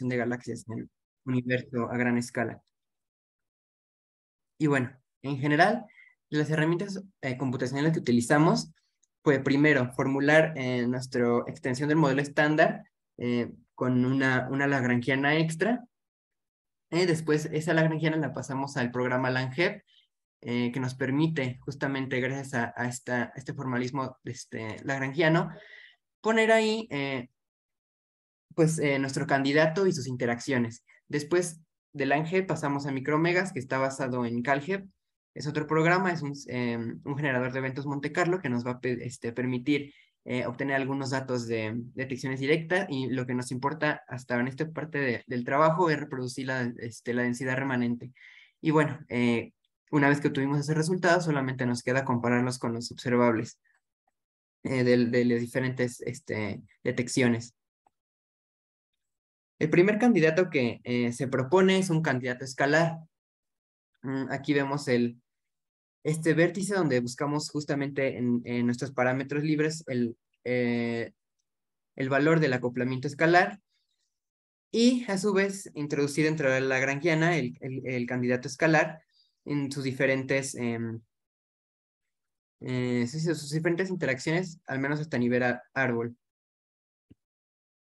de galaxias en el universo a gran escala. Y bueno, en general, las herramientas eh, computacionales que utilizamos, pues primero, formular eh, nuestra extensión del modelo estándar eh, con una, una lagrangiana extra. después, esa lagrangiana la pasamos al programa Langev que nos permite, justamente gracias a, esta, este formalismo este, lagrangiano, poner ahí pues eh, nuestro candidato y sus interacciones. Después del Ángel pasamos a Micromegas, que está basado en CalGEP. Es otro programa, es un, eh, generador de eventos Monte Carlo que nos va a este, permitir eh, obtener algunos datos de detecciones directas y lo que nos importa hasta en esta parte del trabajo es reproducir la, este, la densidad remanente. Y bueno, una vez que obtuvimos ese resultado, solamente nos queda compararlos con los observables de, las diferentes este, detecciones. El primer candidato que eh, se propone es un candidato escalar. Mm, aquí vemos el, este vértice donde buscamos justamente en, nuestros parámetros libres el, eh, el valor del acoplamiento escalar y a su vez introducir dentro de la gran el, el, candidato escalar en sus diferentes, em, eh, sus, diferentes interacciones, al menos hasta nivel árbol.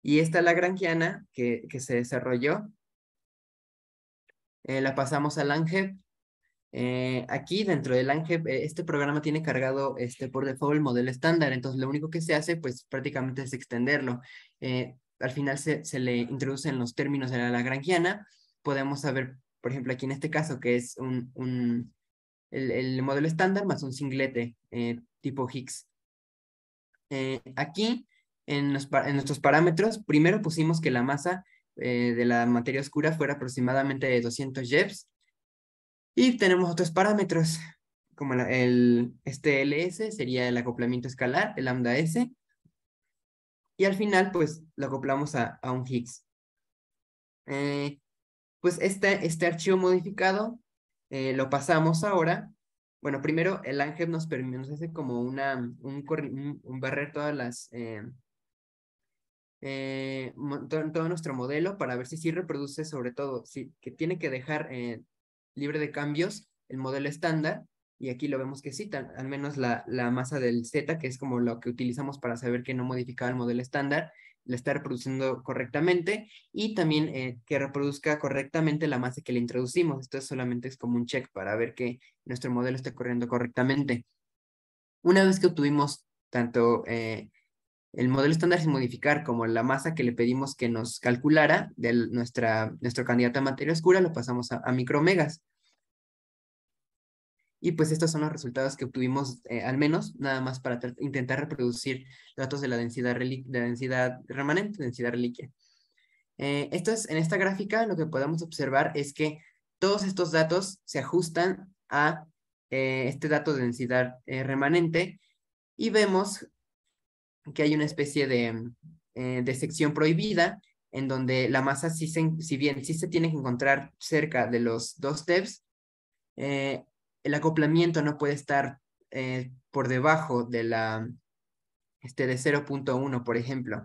Y esta lagrangiana que, que se desarrolló, eh, la pasamos al ANGEP. Eh, aquí dentro del ANGEP, eh, este programa tiene cargado este, por default el modelo estándar, entonces lo único que se hace pues prácticamente es extenderlo. al final se, se, le introducen los términos de la lagrangiana. Podemos saber, por ejemplo, aquí en este caso que es un, un el, el, modelo estándar más un singlete tipo Higgs. aquí en, nuestros parámetros, primero pusimos que la masa eh, de la materia oscura fuera aproximadamente de 200 JEPs. Y tenemos otros parámetros, como el, este LS sería el acoplamiento escalar, el lambda S. Y al final, pues, lo acoplamos a, un Higgs. Eh, pues este, este archivo modificado eh, lo pasamos ahora. Bueno, primero el ángel nos, nos hace como una, un, barrer todas las, eh, todo nuestro modelo para ver si sí reproduce, sobre todo, si, que tiene que dejar eh, libre de cambios el modelo estándar. Y aquí lo vemos que sí, al menos la, la, masa del Z, que es como lo que utilizamos para saber que no modificaba el modelo estándar, la está reproduciendo correctamente y también eh, que reproduzca correctamente la masa que le introducimos. Esto solamente es como un check para ver que nuestro modelo está corriendo correctamente. Una vez que obtuvimos tanto el modelo estándar sin modificar, como la masa que le pedimos que nos calculara de nuestra, nuestro candidato a materia oscura, lo pasamos a, a micromegas. Y pues estos son los resultados que obtuvimos, eh, al menos, nada más para intentar reproducir datos de la densidad, de densidad remanente, densidad reliquia. Eh, esto en esta gráfica lo que podemos observar es que todos estos datos se ajustan a eh, este dato de densidad remanente y vemos que hay una especie eh, de, sección prohibida en donde la masa, sí si bien sí se tiene que encontrar cerca de los dos steps, eh, el acoplamiento no puede estar eh, por debajo de la este, de 0.1, por ejemplo.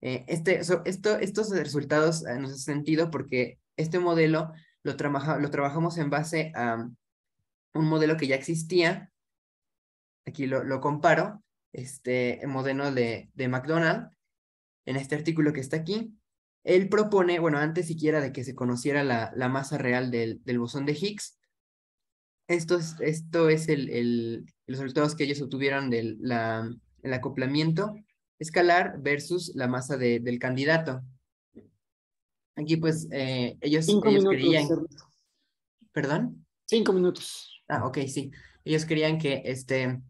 este, esto, estos resultados nos hacen sentido porque este modelo lo, trabaja, lo trabajamos en base a un modelo que ya existía. Aquí lo comparo, este modelo de, de McDonald's, en este artículo que está aquí, él propone, bueno, antes siquiera de que se conociera la, la masa real del, del, bosón de Higgs, esto es, esto es el, el, los resultados que ellos obtuvieron del la, el acoplamiento escalar versus la masa de, del candidato. Aquí pues eh, ellos, Cinco minutos, ¿Perdón? Cinco minutos. Ah, ok, sí. Ellos querían que este,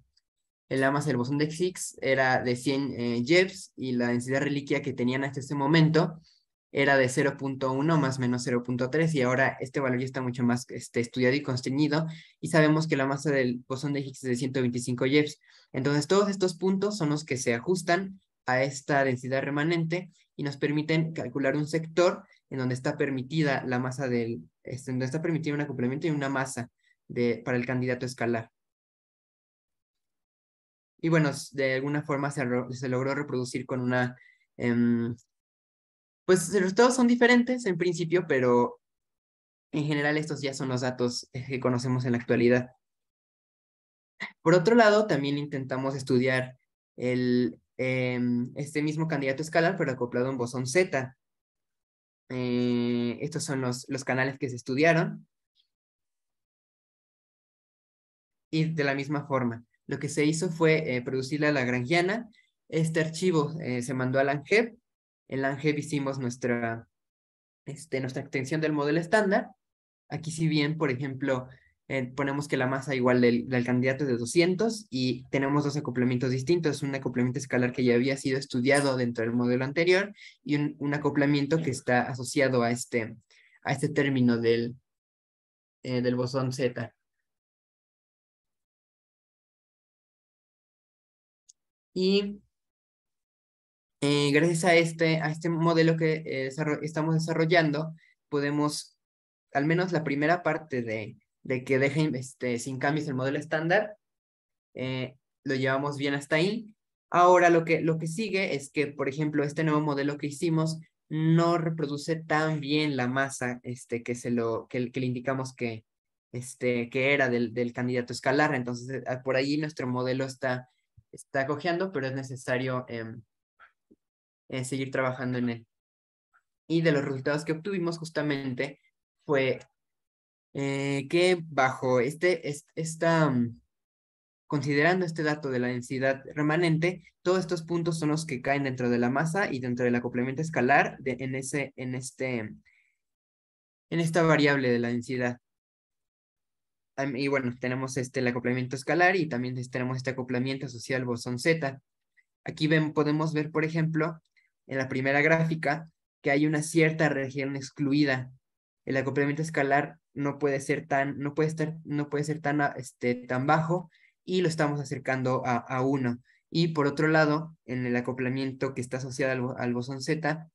la masa del bosón de Higgs era de 100 GeV eh, y la densidad reliquia que tenían hasta ese momento era de 0.1 más menos 0.3 y ahora este valor ya está mucho más este, estudiado y constreñido y sabemos que la masa del bosón de Higgs es de 125 GeV. Entonces todos estos puntos son los que se ajustan a esta densidad remanente y nos permiten calcular un sector en donde está permitida la masa del, este, donde está permitido un acoplamiento y una masa de, para el candidato escalar y bueno, de alguna forma se, logró reproducir con una... Em, pues pues todos son diferentes en principio, pero en general estos ya son los datos eh, que conocemos en la actualidad. Por otro lado, también intentamos estudiar el, em, este mismo candidato escalar, pero acoplado un bosón Z. Eh, estos son los, los canales que se estudiaron. Y de la misma forma. Lo que se hizo fue producir eh, producirla a la granjiana, Este archivo eh, se mandó al ANGEP. En la ANGEP hicimos este, nuestra, extensión del modelo estándar. Aquí si bien, por ejemplo, eh, ponemos que la masa igual del, candidato es de 200 y tenemos dos acoplamientos distintos, un acoplamiento escalar que ya había sido estudiado dentro del modelo anterior y un, acoplamiento que está asociado a este, a este término del, del bosón Z. Y eh, gracias a este, a este modelo que eh, estamos desarrollando, podemos, al menos la primera parte de, de que dejen este, sin cambios el modelo estándar, eh, lo llevamos bien hasta ahí. Ahora lo que, lo que sigue es que, por ejemplo, este nuevo modelo que hicimos no reproduce tan bien la masa este, que, se lo, que, que le indicamos que, este, que era del, candidato escalar. Entonces, por ahí nuestro modelo está está cojeando, pero es necesario em, eh, seguir trabajando en él. Y de los resultados que obtuvimos justamente fue eh, que bajo este, esta, mm, considerando este dato de la densidad remanente, todos estos puntos son los que caen dentro de la masa y dentro del acoplamiento escalar de, en, ese, en, este, en esta variable de la densidad y bueno, tenemos este, el acoplamiento escalar y también tenemos este acoplamiento asociado al bosón Z. Aquí ven, podemos ver, por ejemplo, en la primera gráfica, que hay una cierta región excluida. El acoplamiento escalar no puede ser tan, no puede estar, no puede ser tan, este, tan bajo y lo estamos acercando a, a uno. Y por otro lado, en el acoplamiento que está asociado al, al bosón Z,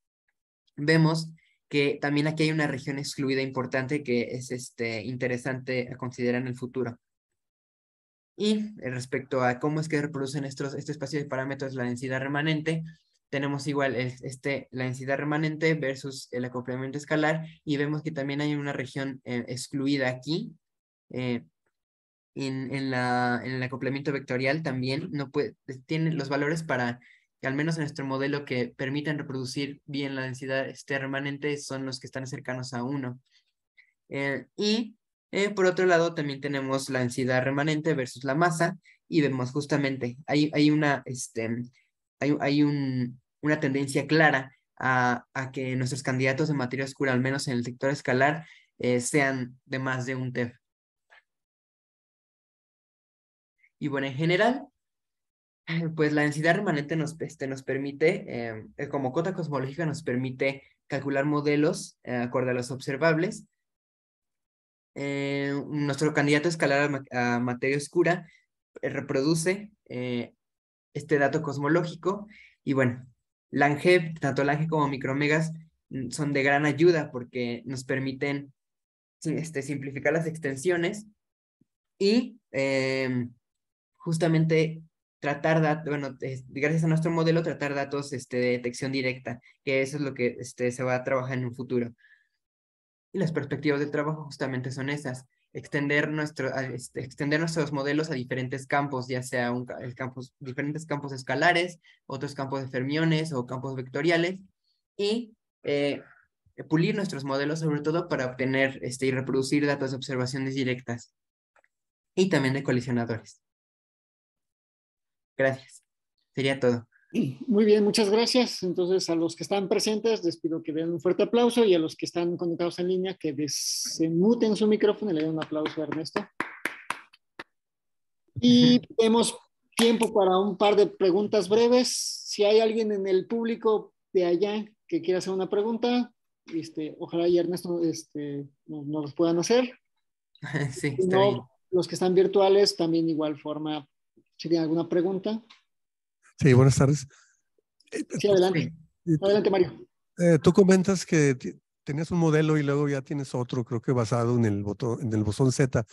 vemos que también aquí hay una región excluida importante que es este, interesante a considerar en el futuro. Y eh, respecto a cómo es que reproducen estos, este espacio de parámetros la densidad remanente, tenemos igual este, la densidad remanente versus el acoplamiento escalar y vemos que también hay una región eh, excluida aquí. Eh, en, la, en el acoplamiento vectorial también no puede, tiene los valores para que al menos en nuestro modelo que permiten reproducir bien la densidad este, remanente son los que están cercanos a uno eh, y eh, por otro lado también tenemos la densidad remanente versus la masa y vemos justamente, hay, hay, una, este, hay, una tendencia clara a, que nuestros candidatos de materia oscura, al menos en el sector escalar, eh, sean de más de un TEF. Y bueno, en general, Pues la densidad remanente nos, este, nos permite, em, eh, como cota cosmológica, nos permite calcular modelos eh, acorde a los observables. Eh, nuestro candidato escalar a, materia oscura reproduce este dato cosmológico y bueno, tanto Lange como Micromegas mm, son de gran ayuda porque nos permiten este, simplificar las extensiones y em, justamente tratar datos, bueno, gracias a nuestro modelo, tratar datos este, de detección directa, que eso es lo que este, se va a trabajar en un futuro. Y las perspectivas de trabajo justamente son esas, extender, nuestro, este, extender nuestros modelos a diferentes campos, ya sea un, el campos, diferentes campos escalares, otros campos de fermiones o campos vectoriales, y eh, pulir nuestros modelos sobre todo para obtener este, y reproducir datos de observaciones directas y también de colisionadores. Gracias. Sería todo. Muy bien, muchas gracias. Entonces, a los que están presentes, les pido que den un fuerte aplauso y a los que están conectados en línea, que desmuten su micrófono y le den un aplauso a Ernesto. Y tenemos tiempo para un par de preguntas breves. Si hay alguien en el público de allá que quiera hacer una pregunta, este, ojalá y Ernesto este, nos, puedan hacer. Sí, Los que están virtuales, también igual forma ¿Sería alguna pregunta? Sí, buenas tardes. Eh, sí, adelante. Eh, eh, adelante, Mario. tú comentas que tenías un modelo y luego ya tienes otro, creo que basado en el, botón, en el bosón Z,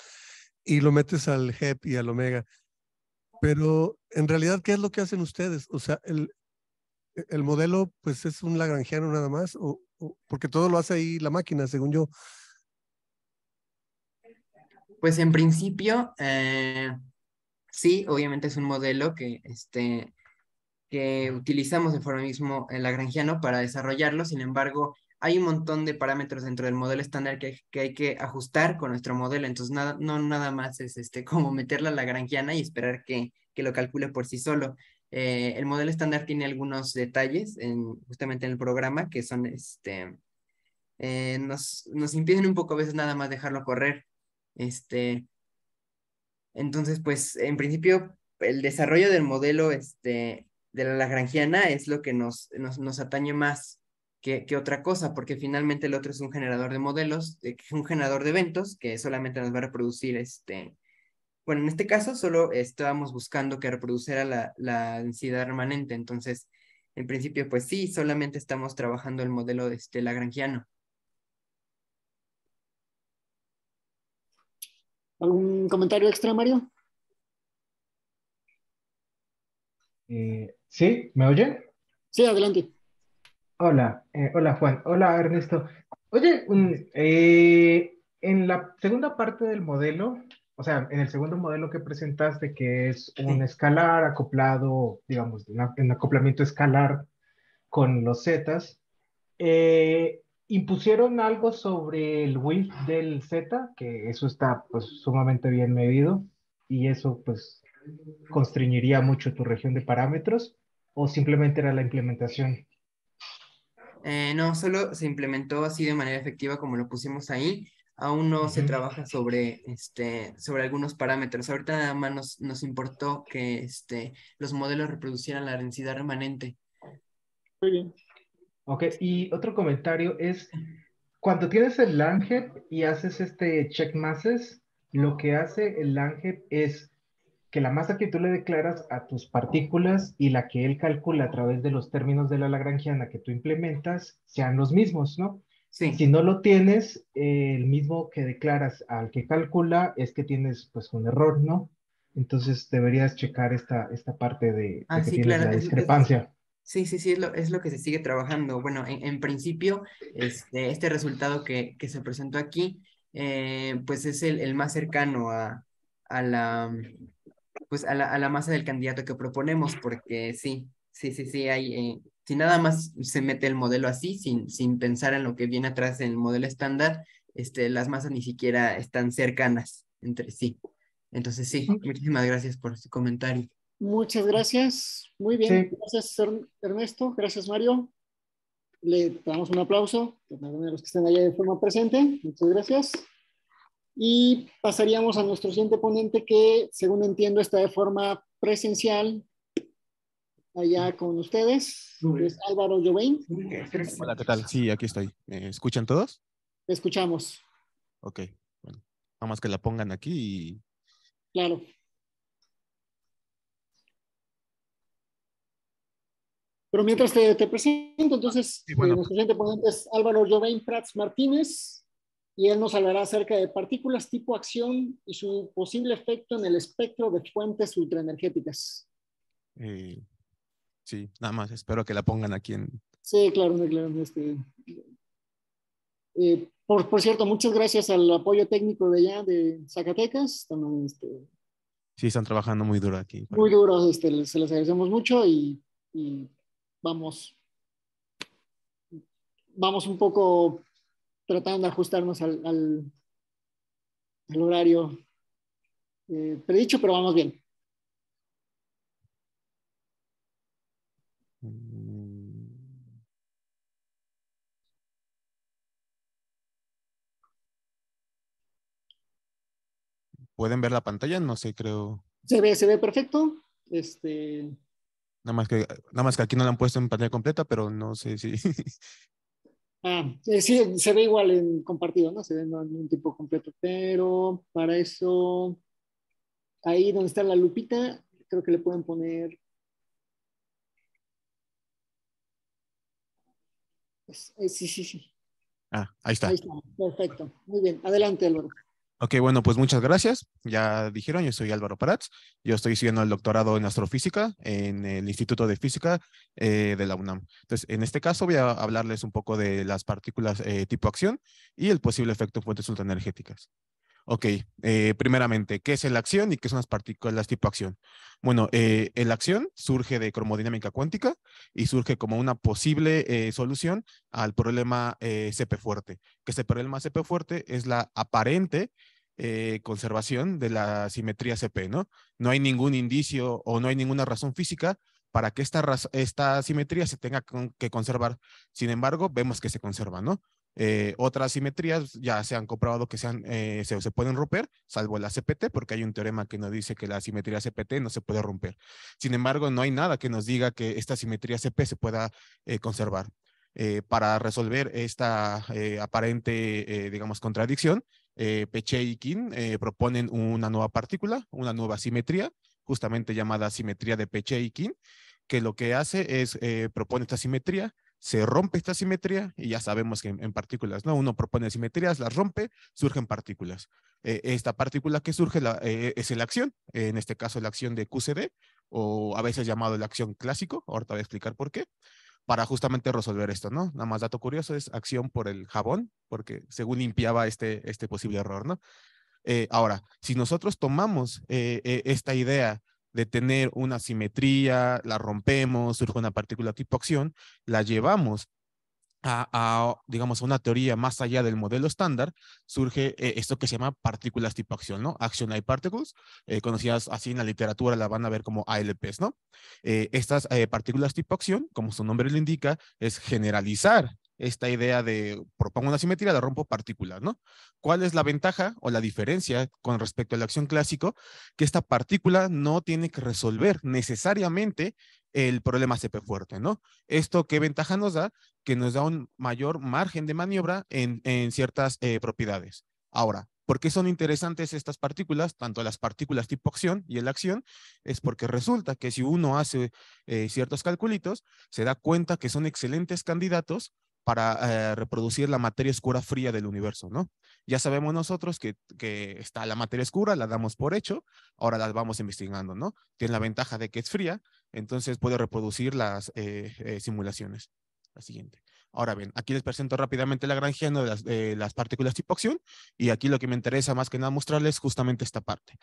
y lo metes al HEP y al Omega. Pero en realidad, ¿qué es lo que hacen ustedes? O sea, el, el modelo, pues es un lagrangiano nada más, porque todo lo hace ahí la máquina, según yo. Pues en principio, eh, Sí, obviamente es un modelo que, este, que utilizamos de forma mismo en Lagrangiano para desarrollarlo, sin embargo, hay un montón de parámetros dentro del modelo estándar que, hay que ajustar con nuestro modelo, entonces nada, no nada más es este, como meterla la Lagrangiana y esperar que, que lo calcule por sí solo. Eh, el modelo estándar tiene algunos detalles en, justamente en el programa que son, este, eh, nos, nos impiden un poco a veces nada más dejarlo correr. Este, entonces, pues en principio, el desarrollo del modelo este, de la lagrangiana es lo que nos, nos, atañe más que, otra cosa, porque finalmente el otro es un generador de modelos, eh, un generador de eventos que solamente nos va a reproducir este... Bueno, en este caso solo estábamos buscando que reproduciera la, la densidad remanente, entonces, en principio, pues sí, solamente estamos trabajando el modelo de este lagrangiano. ¿Algún comentario extra, Mario? Eh, ¿Sí? ¿Me oye? Sí, adelante. Hola, eh, hola Juan, hola Ernesto. Oye, eh, en la segunda parte del modelo, o sea, en el segundo modelo que presentaste, que es un escalar acoplado, digamos, un acoplamiento escalar con los zetas, eh, impusieron algo sobre el width del Z, que eso está pues sumamente bien medido y eso pues mucho tu región de parámetros o simplemente era la implementación? Eh, no, solo se implementó así de manera efectiva como lo pusimos ahí. Aún no se trabaja sobre, este, sobre algunos parámetros. Ahorita nada más nos, nos importó que este, los modelos reproducieran la densidad remanente. Muy bien. Ok, y otro comentario es, cuando tienes el LANGEP y haces este check masses, lo que hace el LANGEP es que la masa que tú le declaras a tus partículas y la que él calcula a través de los términos de la lagrangiana que tú implementas sean los mismos, ¿no? Si no lo tienes, eh, el mismo que declaras al que calcula es que tienes pues un error, ¿no? Entonces deberías checar esta, esta parte de, que ah, la discrepancia. Sí, sí, sí, es lo, que se sigue trabajando. Bueno, en, principio, este, este resultado que, se presentó aquí, eh, pues es el, más cercano a, la, pues a la, masa del candidato que proponemos, porque sí, sí, sí, sí, hay, eh, si nada más se mete el modelo así, sin, sin pensar en lo que viene atrás del modelo estándar, este, las masas ni siquiera están cercanas entre sí. Entonces, sí, muchísimas gracias por su comentario. Muchas gracias. Muy bien. Gracias, Ernesto. Gracias, Mario. Le damos un aplauso a los que estén allá de forma presente. Muchas gracias. Y pasaríamos a nuestro siguiente ponente que, según entiendo, está de forma presencial allá con ustedes. Es Álvaro Llovain. Hola, ¿qué tal? Sí, aquí estoy. ¿Me eh, escuchan todos? escuchamos. Ok, bueno. Nada más que la pongan aquí Claro. Pero mientras te, presento, entonces, eh, nuestro siguiente ponente es Álvaro Jovain Prats Martínez, y él nos hablará acerca de partículas tipo acción y su posible efecto en el espectro de fuentes ultraenergéticas. Eh, sí, nada más, espero que la pongan aquí en... Sí, claro, claro. Este, eh, por, cierto, muchas gracias al apoyo técnico de allá, de Zacatecas. Este, sí, están trabajando muy duro aquí. Muy duro, este, se les agradecemos mucho y vamos, vamos un poco tratando de ajustarnos al, al, horario eh, predicho, pero vamos bien. ¿Pueden ver la pantalla? No sé, creo. Se ve, se ve perfecto. Este, Nada más que, nada más que aquí no la han puesto en pantalla completa, pero no sé si. Ah, sí, se ve igual en compartido, ¿no? Se ve en un tipo completo, pero para eso, ahí donde está la lupita, creo que le pueden poner eh, Sí, sí, sí. Ah, ahí está. Ahí está. Perfecto. Muy bien. Adelante, Álvaro. Ok, bueno, pues muchas gracias. Ya dijeron, yo soy Álvaro Paratz. Yo estoy siguiendo el doctorado en astrofísica en el Instituto de Física eh, de la UNAM. Entonces, en este caso voy a hablarles un poco de las partículas eh, tipo acción y el posible efecto fuentes ultraenergéticas. Ok, eh, primeramente, ¿qué es la acción y qué son las partículas tipo acción? Bueno, eh, el acción surge de cromodinámica cuántica y surge como una posible eh, solución al problema eh, CP fuerte, que ese problema CP fuerte es la aparente conservación de la simetría CP, ¿no? No hay ningún indicio o no hay ninguna razón física para que esta, esta simetría se tenga que conservar. Sin embargo, vemos que se conserva, ¿no? Eh, otras simetrías ya se han comprobado que sean, eh, se, pueden romper, salvo la CPT, porque hay un teorema que nos dice que la simetría CPT no se puede romper. Sin embargo, no hay nada que nos diga que esta simetría CP se pueda eh, conservar. para resolver esta aparente, digamos, contradicción, Peche y King proponen una nueva partícula, una nueva simetría, justamente llamada simetría de Peche y King, que lo que hace es propone esta simetría, se rompe esta simetría y ya sabemos que en, partículas, ¿no? Uno propone simetrías, las rompe, surgen partículas. Eh, esta partícula que surge eh, es la acción, en este caso la acción de QCD, o a veces llamado la acción clásico, ahorita voy a explicar por qué, para justamente resolver esto, ¿no? Nada más dato curioso es acción por el jabón, porque según limpiaba este, este posible error, ¿no? Eh, ahora, si nosotros tomamos esta idea de tener una simetría, la rompemos, surge una partícula tipo acción, la llevamos a, digamos, a una teoría más allá del modelo estándar, surge eh, esto que se llama partículas tipo acción, ¿no? Action y Particles, eh, conocidas así en la literatura, la van a ver como ALPs, ¿no? Eh, estas partículas tipo acción, como su nombre lo indica, es generalizar esta idea de propongo una simetría, la rompo partícula, ¿no? ¿Cuál es la ventaja o la diferencia con respecto a la acción clásico? Que esta partícula no tiene que resolver necesariamente el problema CP fuerte, ¿no? Esto qué ventaja nos da? Que nos da un mayor margen de maniobra en, ciertas eh, propiedades. Ahora, ¿por qué son interesantes estas partículas? Tanto las partículas tipo acción y el acción, es porque resulta que si uno hace eh, ciertos calculitos, se da cuenta que son excelentes candidatos para eh, reproducir la materia oscura fría del universo, ¿no? Ya sabemos nosotros que, está la materia oscura, la damos por hecho, ahora la vamos investigando, ¿no? Tiene la ventaja de que es fría, entonces puede reproducir las eh, eh, simulaciones. La siguiente. Ahora bien, aquí les presento rápidamente la gran de las, de las partículas tipo acción y aquí lo que me interesa más que nada mostrarles justamente esta parte.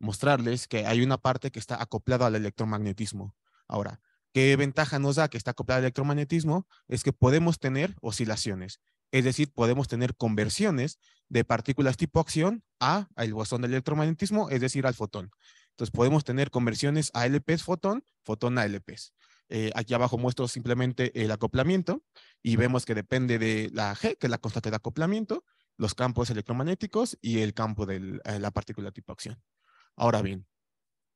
Mostrarles que hay una parte que está acoplada al electromagnetismo. Ahora, ¿Qué ventaja nos da que está acoplada al electromagnetismo? Es que podemos tener oscilaciones, es decir, podemos tener conversiones de partículas tipo acción a el bosón del electromagnetismo, es decir, al fotón. Entonces podemos tener conversiones a LPs fotón, fotón a LPs. Eh, aquí abajo muestro simplemente el acoplamiento y vemos que depende de la G, que es la constante de acoplamiento, los campos electromagnéticos y el campo de eh, la partícula tipo acción. Ahora bien,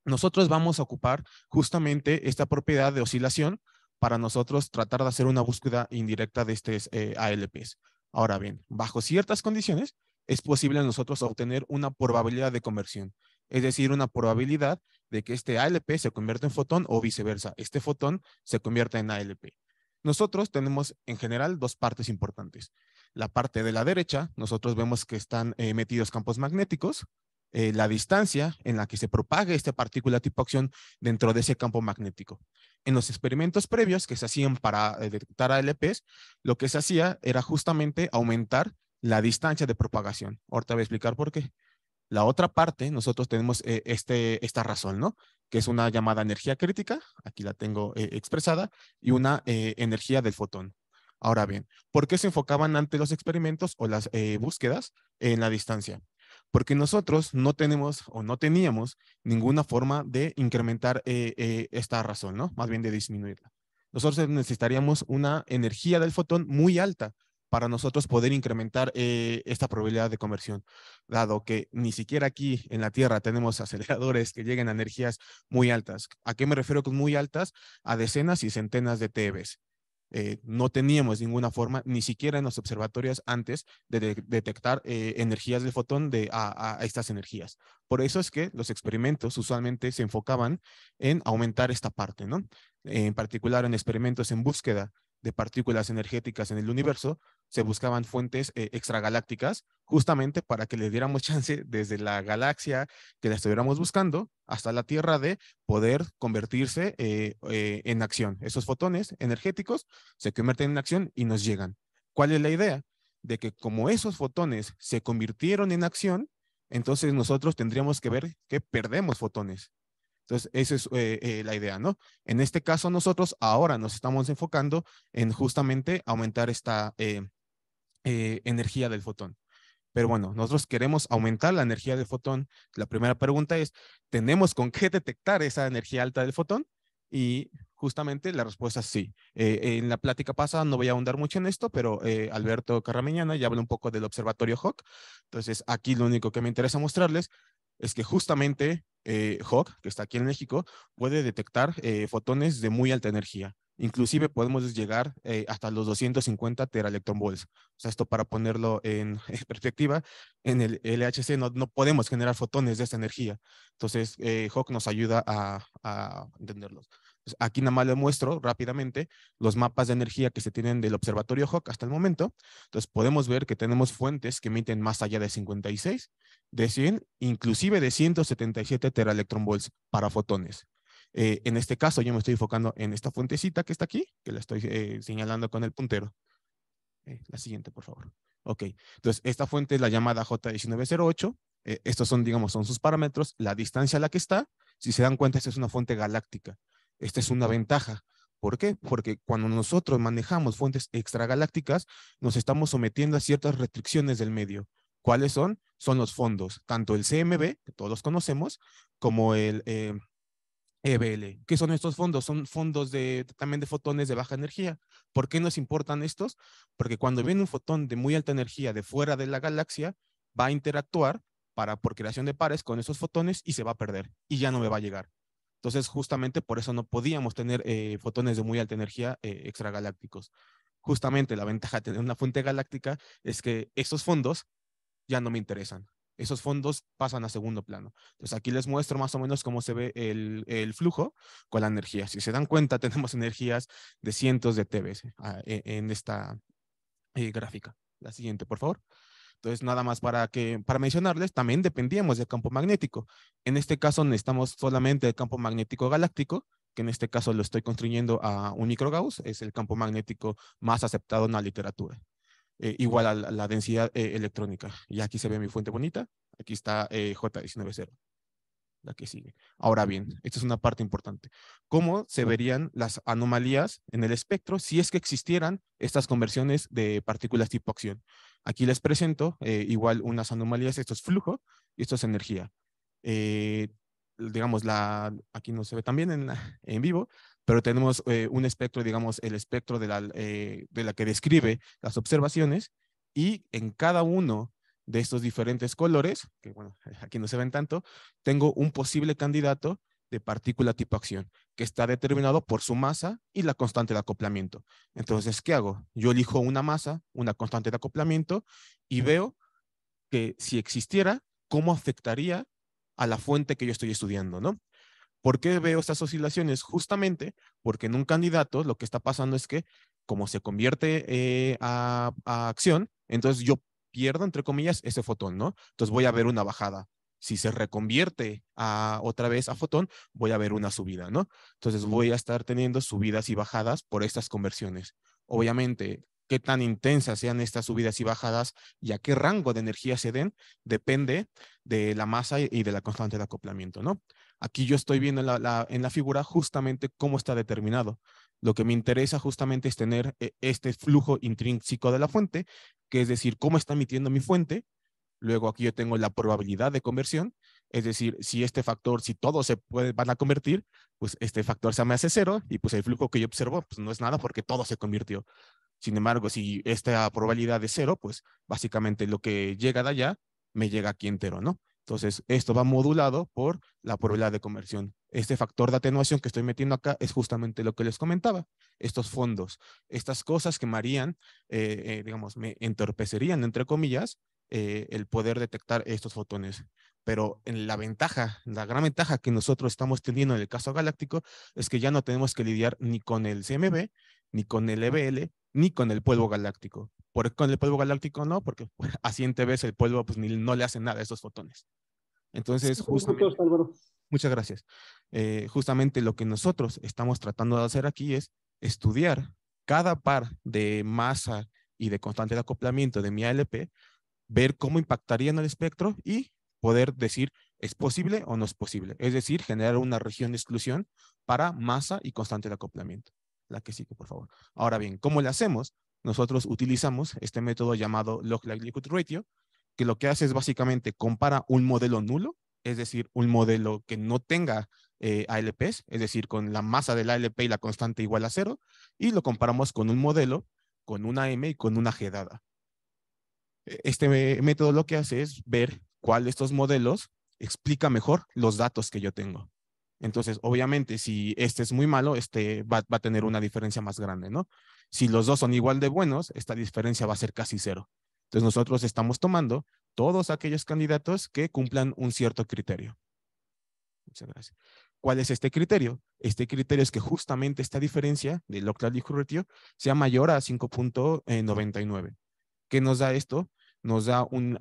nosotros vamos a ocupar justamente esta propiedad de oscilación para nosotros tratar de hacer una búsqueda indirecta de estos eh, ALPs. Ahora bien, bajo ciertas condiciones, es posible a nosotros obtener una probabilidad de conversión, es decir, una probabilidad de que este ALP se convierta en fotón o viceversa, este fotón se convierta en ALP. Nosotros tenemos en general dos partes importantes. La parte de la derecha, nosotros vemos que están eh, metidos campos magnéticos, eh, la distancia en la que se propaga esta partícula tipo acción dentro de ese campo magnético. En los experimentos previos que se hacían para detectar ALPs, lo que se hacía era justamente aumentar la distancia de propagación. Ahorita voy a explicar por qué. La otra parte, nosotros tenemos eh, este, esta razón, ¿no? Que es una llamada energía crítica, aquí la tengo eh, expresada, y una energía del fotón. Ahora bien, ¿por qué se enfocaban ante los experimentos o las búsquedas en la distancia? porque nosotros no tenemos o no teníamos ninguna forma de incrementar eh, eh, esta razón, ¿no? Más bien de disminuirla. Nosotros necesitaríamos una energía del fotón muy alta para nosotros poder incrementar eh, esta probabilidad de conversión, dado que ni siquiera aquí en la Tierra tenemos aceleradores que lleguen a energías muy altas. ¿A qué me refiero con muy altas? A decenas y centenas de TeV. Eh, no teníamos ninguna forma, ni siquiera en los observatorios antes, de, detectar eh, energías de fotón de, a, a, estas energías. Por eso es que los experimentos usualmente se enfocaban en aumentar esta parte, ¿no? En particular en experimentos en búsqueda de partículas energéticas en el universo, se buscaban fuentes eh, extragalácticas justamente para que le diéramos chance desde la galaxia que la estuviéramos buscando hasta la Tierra de poder convertirse eh, eh, en acción. Esos fotones energéticos se convierten en acción y nos llegan. ¿Cuál es la idea? De que como esos fotones se convirtieron en acción, entonces nosotros tendríamos que ver que perdemos fotones. Entonces, esa es eh, eh, la idea, ¿no? En este caso, nosotros ahora nos estamos enfocando en justamente aumentar esta eh, energía del fotón. Pero bueno, nosotros queremos aumentar la energía del fotón. La primera pregunta es, ¿tenemos con qué detectar esa energía alta del fotón? Y justamente la respuesta es sí. en la plática pasada no voy a ahondar mucho en esto, pero Alberto Carrameñana ya habló un poco del observatorio Hawk. Entonces, aquí lo único que me interesa mostrarles es que justamente eh, Hawk, que está aquí en México, puede detectar eh, fotones de muy alta energía. Inclusive podemos llegar eh, hasta los 250 teraelectronvolts. O sea, esto para ponerlo en, perspectiva, en el LHC no, podemos generar fotones de esta energía. Entonces, eh, Hawk nos ayuda a entenderlos aquí nada más les muestro rápidamente los mapas de energía que se tienen del observatorio Hawk hasta el momento. Entonces podemos ver que tenemos fuentes que emiten más allá de 56, de 100, inclusive de 177 teraelectronvolts para fotones. Eh, en este caso yo me estoy enfocando en esta fuentecita que está aquí, que la estoy eh, señalando con el puntero. Eh, la siguiente, por favor. Ok, entonces esta fuente es la llamada J1908. estos son, digamos, son sus parámetros, la distancia a la que está. Si se dan cuenta, es una fuente galáctica. Esta es una ventaja. ¿Por qué? Porque cuando nosotros manejamos fuentes extragalácticas, nos estamos sometiendo a ciertas restricciones del medio. ¿Cuáles son? Son los fondos, tanto el CMB, que todos conocemos, como el EBL. Eh, e ¿Qué son estos fondos? Son fondos también de fotones de baja energía. ¿Por qué nos importan estos? Porque cuando viene un fotón de muy alta energía de fuera de la galaxia, va a interactuar para, por creación de pares con esos fotones y se va a perder y ya no me va a llegar. Entonces, justamente por eso no podíamos tener eh, fotones de muy alta energía eh, extragalácticos. Justamente la ventaja de tener una fuente galáctica es que esos fondos ya no me interesan. Esos fondos pasan a segundo plano. Entonces, aquí les muestro más o menos cómo se ve el, flujo con la energía. Si se dan cuenta, tenemos energías de cientos de TBs ah, e, en esta eh, gráfica. La siguiente, por favor. Entonces, nada más para, que, para mencionarles, también dependíamos del campo magnético. En este caso, necesitamos solamente el campo magnético galáctico, que en este caso lo estoy construyendo a un microgauss, es el campo magnético más aceptado en la literatura. Eh, igual a la, densidad eh, electrónica. Y aquí se ve mi fuente bonita. Aquí está eh, J190, la que sigue. Ahora bien, esta es una parte importante. ¿Cómo se verían las anomalías en el espectro si es que existieran estas conversiones de partículas tipo acción? Aquí les presento eh, igual unas anomalías, esto es flujo y esto es energía. Eh, digamos, la, aquí no se ve también en, en vivo, pero tenemos eh, un espectro, digamos, el espectro de la, que describe las observaciones y en cada uno de estos diferentes colores, que bueno, aquí no se ven tanto, tengo un posible candidato de partícula tipo acción, que está determinado por su masa y la constante de acoplamiento. Entonces, ¿qué hago? Yo elijo una masa, una constante de acoplamiento, y veo que si existiera, cómo afectaría a la fuente que yo estoy estudiando, ¿no? ¿Por qué veo estas oscilaciones? Justamente porque en un candidato lo que está pasando es que como se convierte eh, a, a acción, entonces yo pierdo, entre comillas, ese fotón, ¿no? Entonces voy a ver una bajada si se reconvierte a, otra vez a fotón, voy a ver una subida, ¿no? Entonces voy a estar teniendo subidas y bajadas por estas conversiones. Obviamente, qué tan intensas sean estas subidas y bajadas y a qué rango de energía se den, depende de la masa y de la constante de acoplamiento, ¿no? Aquí yo estoy viendo en la figura justamente cómo está determinado. Lo que me interesa justamente es tener eh, este flujo intrínseco de la fuente, que es decir, cómo está emitiendo mi fuente Luego aquí yo tengo la probabilidad de conversión, es decir, si este factor, si todo se puede, van a convertir, pues este factor se me hace cero y pues el flujo que yo observo pues no es nada porque todo se convirtió. Sin embargo, si esta probabilidad es cero, pues básicamente lo que llega de allá me llega aquí entero, ¿no? Entonces, esto va modulado por la probabilidad de conversión. Este factor de atenuación que estoy metiendo acá es justamente lo que les comentaba. Estos fondos, estas cosas que Marían, eh, eh, digamos, me entorpecerían, entre comillas, eh, el poder detectar estos fotones. Pero en la ventaja, la gran ventaja que nosotros estamos teniendo en el caso galáctico es que ya no tenemos que lidiar ni con el CMB, ni con el EBL, ni con el polvo galáctico. ¿Por con el polvo galáctico no? Porque pues, a 100 veces el polvo pues, no le hace nada a estos fotones. Entonces, justamente, muchas gracias. Eh, justamente lo que nosotros estamos tratando de hacer aquí es estudiar cada par de masa y de constante de acoplamiento de mi ALP ver cómo en el espectro y poder decir es posible o no es posible. Es decir, generar una región de exclusión para masa y constante de acoplamiento. La que sigue, por favor. Ahora bien, ¿cómo le hacemos? Nosotros utilizamos este método llamado Log Likelihood Ratio, que lo que hace es básicamente compara un modelo nulo, es decir, un modelo que no tenga eh, ALPs, es decir, con la masa del ALP y la constante igual a cero, y lo comparamos con un modelo con una M y con una G dada. Este método lo que hace es ver cuál de estos modelos explica mejor los datos que yo tengo. Entonces, obviamente, si este es muy malo, este va, a tener una diferencia más grande, ¿no? Si los dos son igual de buenos, esta diferencia va a ser casi cero. Entonces, nosotros estamos tomando todos aquellos candidatos que cumplan un cierto criterio. Muchas gracias. ¿Cuál es este criterio? Este criterio es que justamente esta diferencia de local y ratio sea mayor a 5.99. ¿Qué nos da esto? nos da un,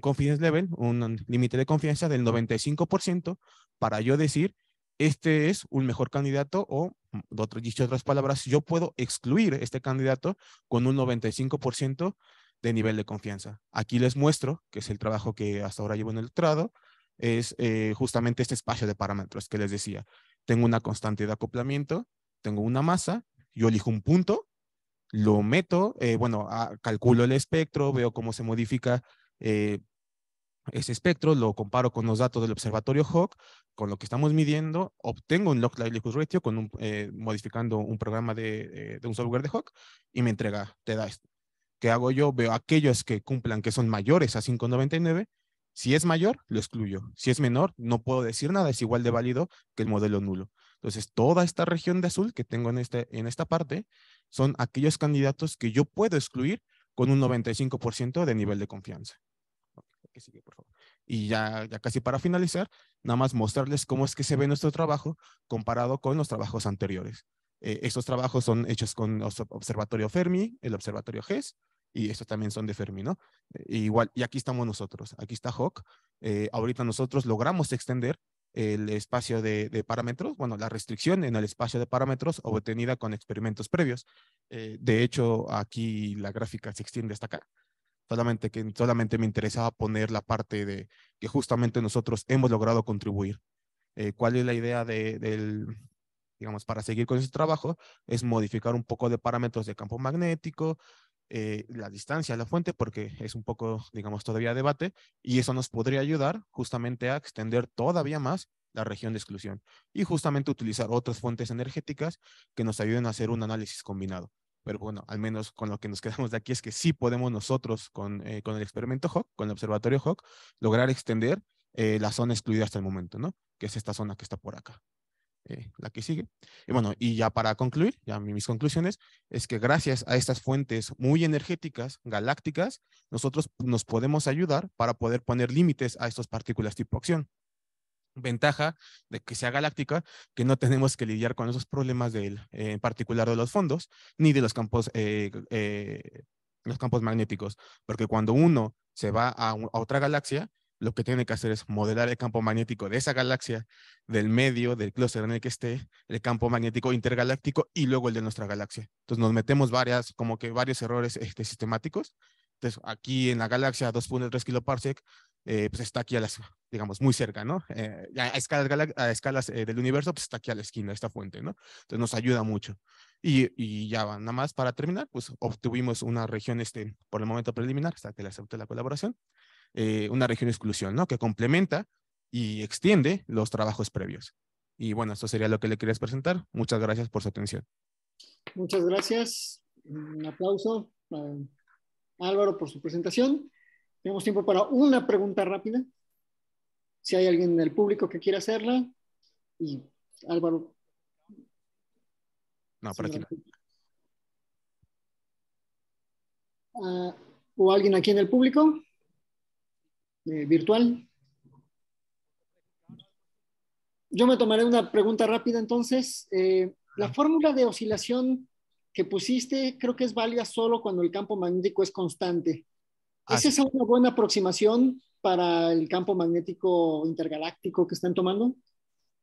confidence level, un límite de confianza del 95% para yo decir, este es un mejor candidato o, mm, otro, dicho otras palabras, yo puedo excluir este candidato con un 95% de nivel de confianza. Aquí les muestro, que es el trabajo que hasta ahora llevo en el trado, es eh, justamente este espacio de parámetros que les decía. Tengo una constante de acoplamiento, tengo una masa, yo elijo un punto lo meto, eh, bueno, ah, calculo el espectro, veo cómo se modifica eh, ese espectro, lo comparo con los datos del observatorio Hawk, con lo que estamos midiendo, obtengo un log likelihood ratio con eh, modificando un programa de, de, un software de Hawk y me entrega, te da esto. ¿Qué hago yo? Veo aquellos que cumplan que son mayores a 599. Si es mayor, lo excluyo. Si es menor, no puedo decir nada, es igual de válido que el modelo nulo. Entonces, toda esta región de azul que tengo en, este, en esta parte son aquellos candidatos que yo puedo excluir con un 95% de nivel de confianza. Y ya, ya casi para finalizar, nada más mostrarles cómo es que se ve nuestro trabajo comparado con los trabajos anteriores. Eh, estos trabajos son hechos con el Observatorio Fermi, el Observatorio GES, y estos también son de Fermi, ¿no? Eh, igual, y aquí estamos nosotros, aquí está Hawk. Eh, ahorita nosotros logramos extender el espacio de, parámetros, bueno, la restricción en el espacio de parámetros obtenida con experimentos previos. Eh, de hecho, aquí la gráfica se extiende hasta acá. Solamente, que, solamente me interesaba poner la parte de que justamente nosotros hemos logrado contribuir. Eh, ¿Cuál es la idea de, del, digamos, para seguir con ese trabajo? Es modificar un poco de parámetros de campo magnético, eh, la distancia a la fuente, porque es un poco, digamos, todavía debate, y eso nos podría ayudar justamente a extender todavía más la región de exclusión y justamente utilizar otras fuentes energéticas que nos ayuden a hacer un análisis combinado. Pero bueno, al menos con lo que nos quedamos de aquí es que sí podemos nosotros eh, con, el experimento Hawk, con el observatorio Hawk, lograr extender eh, la zona excluida hasta el momento, ¿no? Que es esta zona que está por acá. Eh, la que sigue. Y bueno, y ya para concluir, ya mis conclusiones, es que gracias a estas fuentes muy energéticas, galácticas, nosotros nos podemos ayudar para poder poner límites a estas partículas tipo acción. Ventaja de que sea galáctica, que no tenemos que lidiar con esos problemas del, en particular de los fondos, ni de los campos, eh, eh, los campos magnéticos, porque cuando uno se va a otra galaxia, lo que tiene que hacer es modelar el campo magnético de esa galaxia, del medio, del clúster en el que esté, el campo magnético intergaláctico y luego el de nuestra galaxia. Entonces nos metemos varias, como que varios errores este, sistemáticos. Entonces aquí en la galaxia 2.3 kiloparsec, eh, pues está aquí a las, digamos, muy cerca, ¿no? Eh, a, escalas, a escalas eh, del universo, pues está aquí a la esquina, esta fuente, ¿no? Entonces nos ayuda mucho. Y, ya nada más para terminar, pues obtuvimos una región, este, por el momento preliminar, hasta que le acepté la colaboración, eh, una región de exclusión, ¿no? Que complementa y extiende los trabajos previos. Y bueno, esto sería lo que le querías presentar. Muchas gracias por su atención. Muchas gracias. Un aplauso a Álvaro por su presentación. Tenemos tiempo para una pregunta rápida. Si hay alguien en el público que quiera hacerla. Y Álvaro. No, para ti. no. Ah, ¿O alguien aquí en el público? Eh, virtual. Yo me tomaré una pregunta rápida entonces. Eh, la ah. fórmula de oscilación que pusiste creo que es válida solo cuando el campo magnético es constante. ¿Es esa una buena aproximación para el campo magnético intergaláctico que están tomando?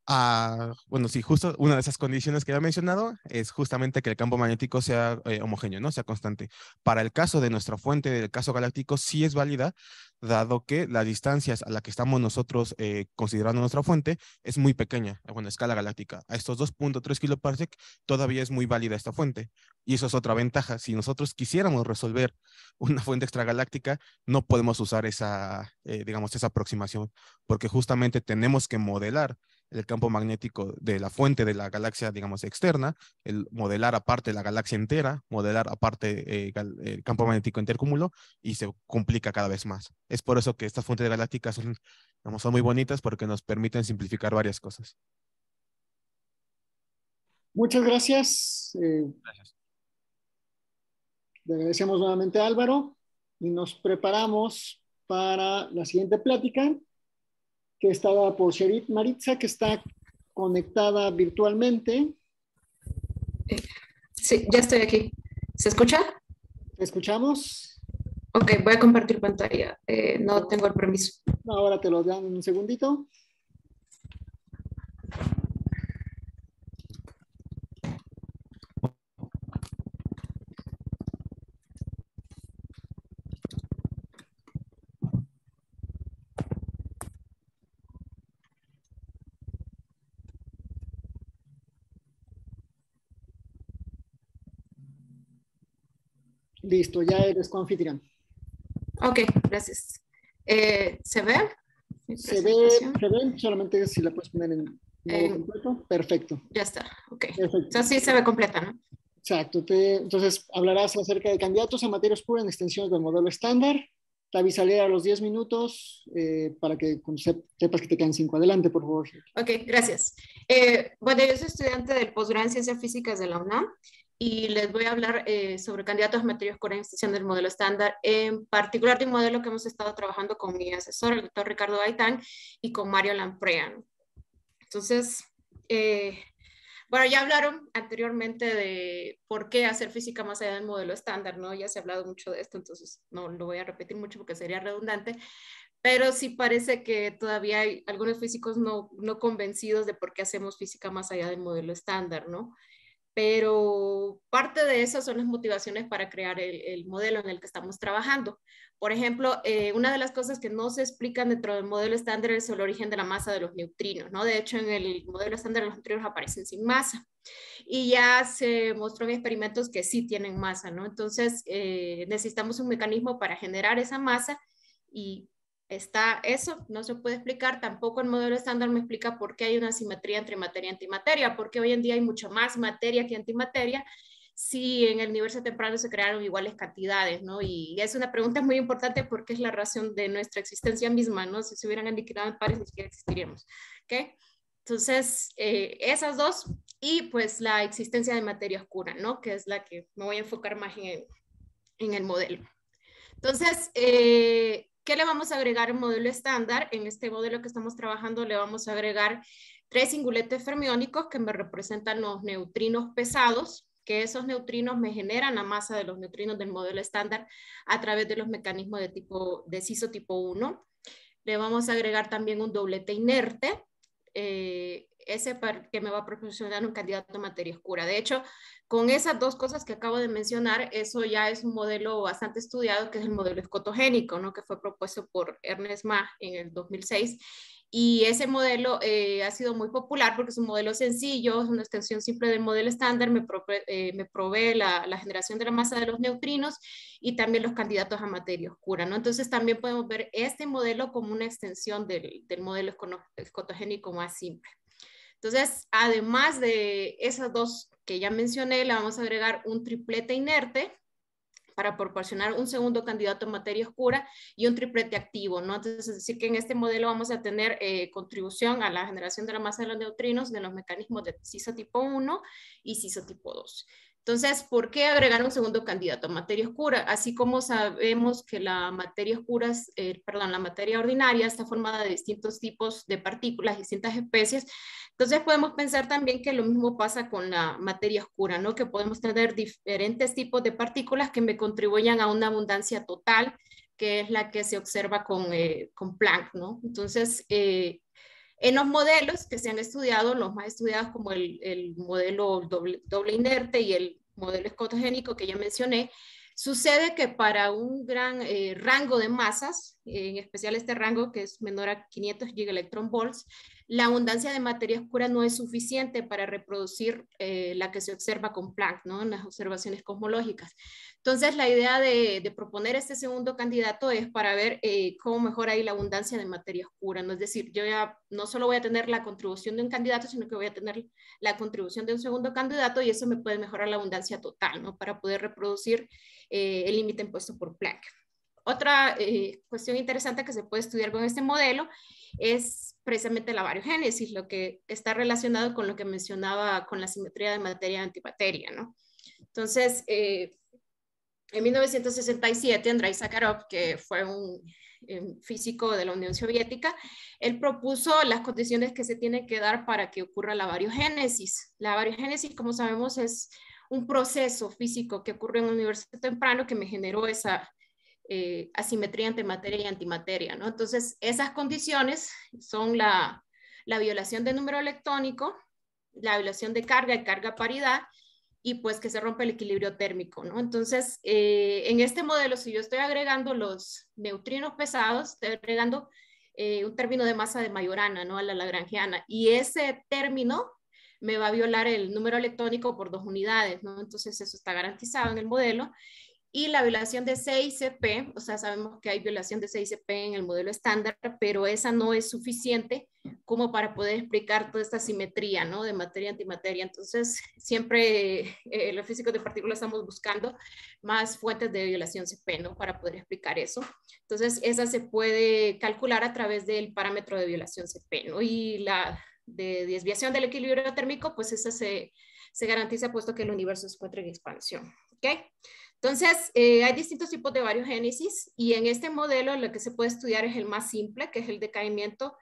Ah, bueno, sí, justo una de esas condiciones que he mencionado es justamente que el campo magnético sea eh, homogéneo, ¿no? Sea constante. Para el caso de nuestra fuente del caso galáctico, sí es válida, dado que las distancias a la que estamos nosotros eh, considerando nuestra fuente es muy pequeña, bueno, a escala galáctica. A estos 2.3 kiloparsec todavía es muy válida esta fuente. Y eso es otra ventaja. Si nosotros quisiéramos resolver una fuente extragaláctica, no podemos usar esa, eh, digamos, esa aproximación, porque justamente tenemos que modelar el campo magnético de la fuente de la galaxia, digamos, externa, el modelar aparte la galaxia entera, modelar aparte eh, el campo magnético intercúmulo y se complica cada vez más. Es por eso que estas fuentes galácticas son, son muy bonitas porque nos permiten simplificar varias cosas. Muchas gracias. Eh, gracias. Le agradecemos nuevamente a Álvaro y nos preparamos para la siguiente plática que estaba por Sherit Maritza, que está conectada virtualmente. Sí, ya estoy aquí. ¿Se escucha? escuchamos? Ok, voy a compartir pantalla. Eh, no tengo el permiso. Ahora te lo dan un segundito. Listo, ya eres co-anfitrión. Ok, gracias. Eh, ¿Se ve? Se ve, solamente si la puedes poner en modo eh, completo. Perfecto. Ya está, ok. Perfecto. sí se ve completa, ¿no? Exacto. entonces, hablarás acerca de candidatos a materia oscura en extensiones del modelo estándar. Te avisaré a los 10 minutos eh, para que sepas que te quedan 5. Adelante, por favor. Ok, gracias. bueno, yo soy estudiante del posgrado en Ciencias Físicas de la UNAM y les voy a hablar eh, sobre candidatos a materias la extensión del modelo estándar, en particular de un modelo que hemos estado trabajando con mi asesor, el doctor Ricardo Baitán, y con Mario Lamprean. Entonces, eh, bueno, ya hablaron anteriormente de por qué hacer física más allá del modelo estándar, ¿no? Ya se ha hablado mucho de esto, entonces no lo voy a repetir mucho porque sería redundante, pero sí parece que todavía hay algunos físicos no, no convencidos de por qué hacemos física más allá del modelo estándar, ¿no? pero parte de eso son las motivaciones para crear el, modelo en el que estamos trabajando. Por ejemplo, eh, una de las cosas que no se explican dentro del modelo estándar es el origen de la masa de los neutrinos, ¿no? De hecho, en el modelo estándar los neutrinos aparecen sin masa y ya se mostró en experimentos que sí tienen masa, ¿no? Entonces, eh, necesitamos un mecanismo para generar esa masa y Está eso, no se puede explicar, tampoco el modelo estándar me explica por qué hay una simetría entre materia y antimateria, porque hoy en día hay mucho más materia que antimateria si en el universo temprano se crearon iguales cantidades, ¿no? Y es una pregunta muy importante porque es la razón de nuestra existencia misma, ¿no? Si se hubieran aniquilado en pares, ni siquiera existiríamos, ¿ok? Entonces, eh, esas dos y pues la existencia de materia oscura, ¿no? Que es la que me voy a enfocar más en en el modelo. Entonces, eh, ¿Qué le vamos a agregar en modelo estándar? En este modelo que estamos trabajando le vamos a agregar tres singuletes fermiónicos que me representan los neutrinos pesados, que esos neutrinos me generan la masa de los neutrinos del modelo estándar a través de los mecanismos de tipo de CISO tipo 1. Le vamos a agregar también un doblete inerte, eh, ese que me va a proporcionar un candidato a materia oscura. De hecho, con esas dos cosas que acabo de mencionar, eso ya es un modelo bastante estudiado, que es el modelo escotogénico, ¿no? que fue propuesto por Ernest Mach en el 2006. Y ese modelo eh, ha sido muy popular porque es un modelo sencillo, es una extensión simple del modelo estándar, me, eh, provee la, generación de la masa de los neutrinos y también los candidatos a materia oscura. ¿no? Entonces también podemos ver este modelo como una extensión del, del modelo escotogénico más simple. Entonces, además de esas dos que ya mencioné, le vamos a agregar un triplete inerte para proporcionar un segundo candidato en materia oscura y un triplete activo, ¿no? Entonces, es decir, que en este modelo vamos a tener eh, contribución a la generación de la masa de los neutrinos de los mecanismos de CISO tipo 1 y CISO tipo 2. Entonces, ¿por qué agregar un segundo candidato? a Materia oscura, así como sabemos que la materia oscura, eh, perdón, la materia ordinaria está formada de distintos tipos de partículas, distintas especies. Entonces, podemos pensar también que lo mismo pasa con la materia oscura, ¿no? Que podemos tener diferentes tipos de partículas que me contribuyan a una abundancia total, que es la que se observa con, eh, Planck, ¿no? Entonces, eh, en los modelos que se han estudiado, los más estudiados como el, modelo doble, inerte y el modelo escotogénico que ya mencioné, sucede que para un gran eh, rango de masas, en especial este rango que es menor a 500 volts la abundancia de materia oscura no es suficiente para reproducir eh, la que se observa con Planck, ¿no? En las observaciones cosmológicas. Entonces, la idea de, proponer este segundo candidato es para ver eh, cómo mejora ahí la abundancia de materia oscura, ¿no? Es decir, yo ya no solo voy a tener la contribución de un candidato, sino que voy a tener la contribución de un segundo candidato y eso me puede mejorar la abundancia total, ¿no? Para poder reproducir eh, el límite impuesto por Planck. Otra eh, cuestión interesante que se puede estudiar con este modelo es precisamente la variogénesis, lo que está relacionado con lo que mencionaba con la simetría de materia-antimateria, ¿no? Entonces, eh, en 1967, Andrei Sakharov, que fue un eh, físico de la Unión Soviética, él propuso las condiciones que se tienen que dar para que ocurra la variogénesis. La variogénesis, como sabemos, es un proceso físico que ocurre en un universo temprano que me generó esa, eh, asimetría entre materia y antimateria. ¿no? Entonces, esas condiciones son la, violación de número electrónico, la violación de carga y carga paridad, y pues que se rompe el equilibrio térmico, ¿no? Entonces, eh, en este modelo, si yo estoy agregando los neutrinos pesados, estoy agregando eh, un término de masa de mayorana ¿no? A la lagrangiana, y ese término me va a violar el número electrónico por dos unidades, ¿no? Entonces, eso está garantizado en el modelo. Y la violación de Cp, o sea, sabemos que hay violación de Cp en el modelo estándar, pero esa no es suficiente como para poder explicar toda esta simetría, ¿no? De materia antimateria. Entonces, siempre eh, los físicos de partículas estamos buscando más fuentes de violación CP, ¿no? Para poder explicar eso. Entonces, esa se puede calcular a través del parámetro de violación CP, ¿no? Y la de desviación del equilibrio térmico, pues esa se, se garantiza puesto que el universo se encuentra en expansión. ¿Ok? Entonces, eh, hay distintos tipos de variogénesis y en este modelo lo que se puede estudiar es el más simple, que es el decaimiento,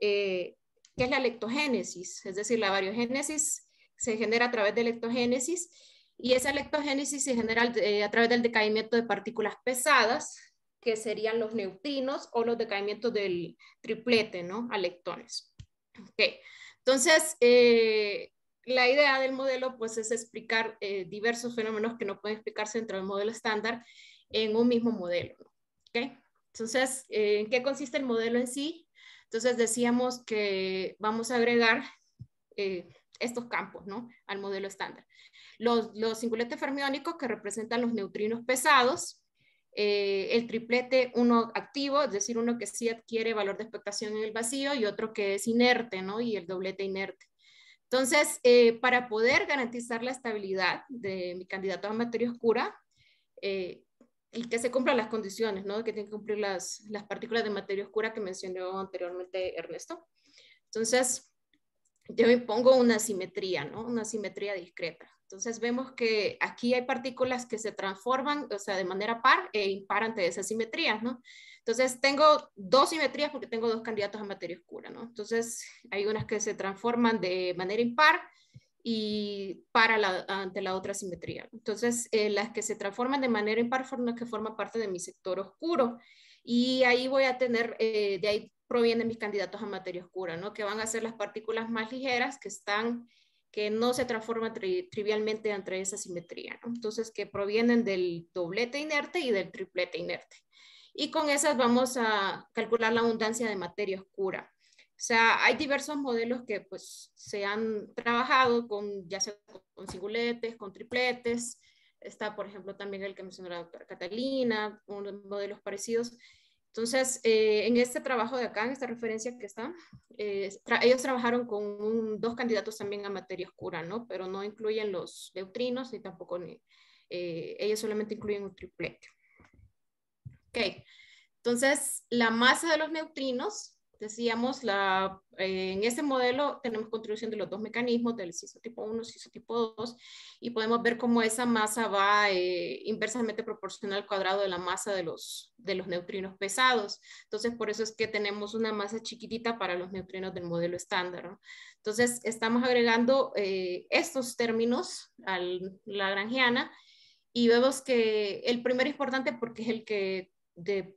eh, que es la lectogénesis, es decir, la variogénesis se genera a través de lectogénesis y esa lectogénesis se genera eh, a través del decaimiento de partículas pesadas, que serían los neutrinos o los decaimientos del triplete, ¿no? A lectones. Ok, entonces la idea del modelo pues es explicar eh, diversos fenómenos que no pueden explicarse dentro del modelo estándar en un mismo modelo. ¿Okay? Entonces, eh, ¿en qué consiste el modelo en sí? Entonces decíamos que vamos a agregar eh, estos campos ¿no? al modelo estándar. Los, los fermiónicos que representan los neutrinos pesados, el triplete, uno activo, es decir, uno que sí adquiere valor de expectación en el vacío y otro que es inerte, ¿no? Y el doblete inerte. Entonces, eh, para poder garantizar la estabilidad de mi candidato a materia oscura, eh, y que se cumplan las condiciones, ¿no? Que tienen que cumplir las, las partículas de materia oscura que mencionó anteriormente Ernesto. Entonces, yo me pongo una simetría, ¿no? Una simetría discreta. Entonces vemos que aquí hay partículas que se transforman, o sea, de manera par e impar ante esas simetrías, ¿no? Entonces tengo dos simetrías porque tengo dos candidatos a materia oscura, ¿no? Entonces hay unas que se transforman de manera impar y para la, ante la otra simetría. Entonces eh, las que se transforman de manera impar son las que forman parte de mi sector oscuro y ahí voy a tener, eh, de ahí provienen mis candidatos a materia oscura, ¿no? Que van a ser las partículas más ligeras que están que no se transforma trivialmente entre esa simetría, ¿no? entonces que provienen del doblete inerte y del triplete inerte. Y con esas vamos a calcular la abundancia de materia oscura. O sea, hay diversos modelos que pues, se han trabajado con, ya sea con singuletes, con tripletes, está por ejemplo también el que mencionó la doctora Catalina, unos modelos parecidos, entonces, eh, en este trabajo de acá, en esta referencia que está, eh, ellos trabajaron con dos candidatos también a materia oscura, ¿no? Pero no incluyen los neutrinos ni tampoco, eh, ellos solamente incluyen un triplete. Ok, entonces la masa de los neutrinos decíamos, la, eh, en este modelo tenemos contribución de los dos mecanismos, del CISO tipo 1, CISO tipo 2, y podemos ver cómo esa masa va eh, inversamente proporcional al cuadrado de la masa de los, de los neutrinos pesados. Entonces, por eso es que tenemos una masa chiquitita para los neutrinos del modelo estándar. Entonces, estamos agregando eh, estos términos a la granjiana y vemos que el primero es importante porque es el que de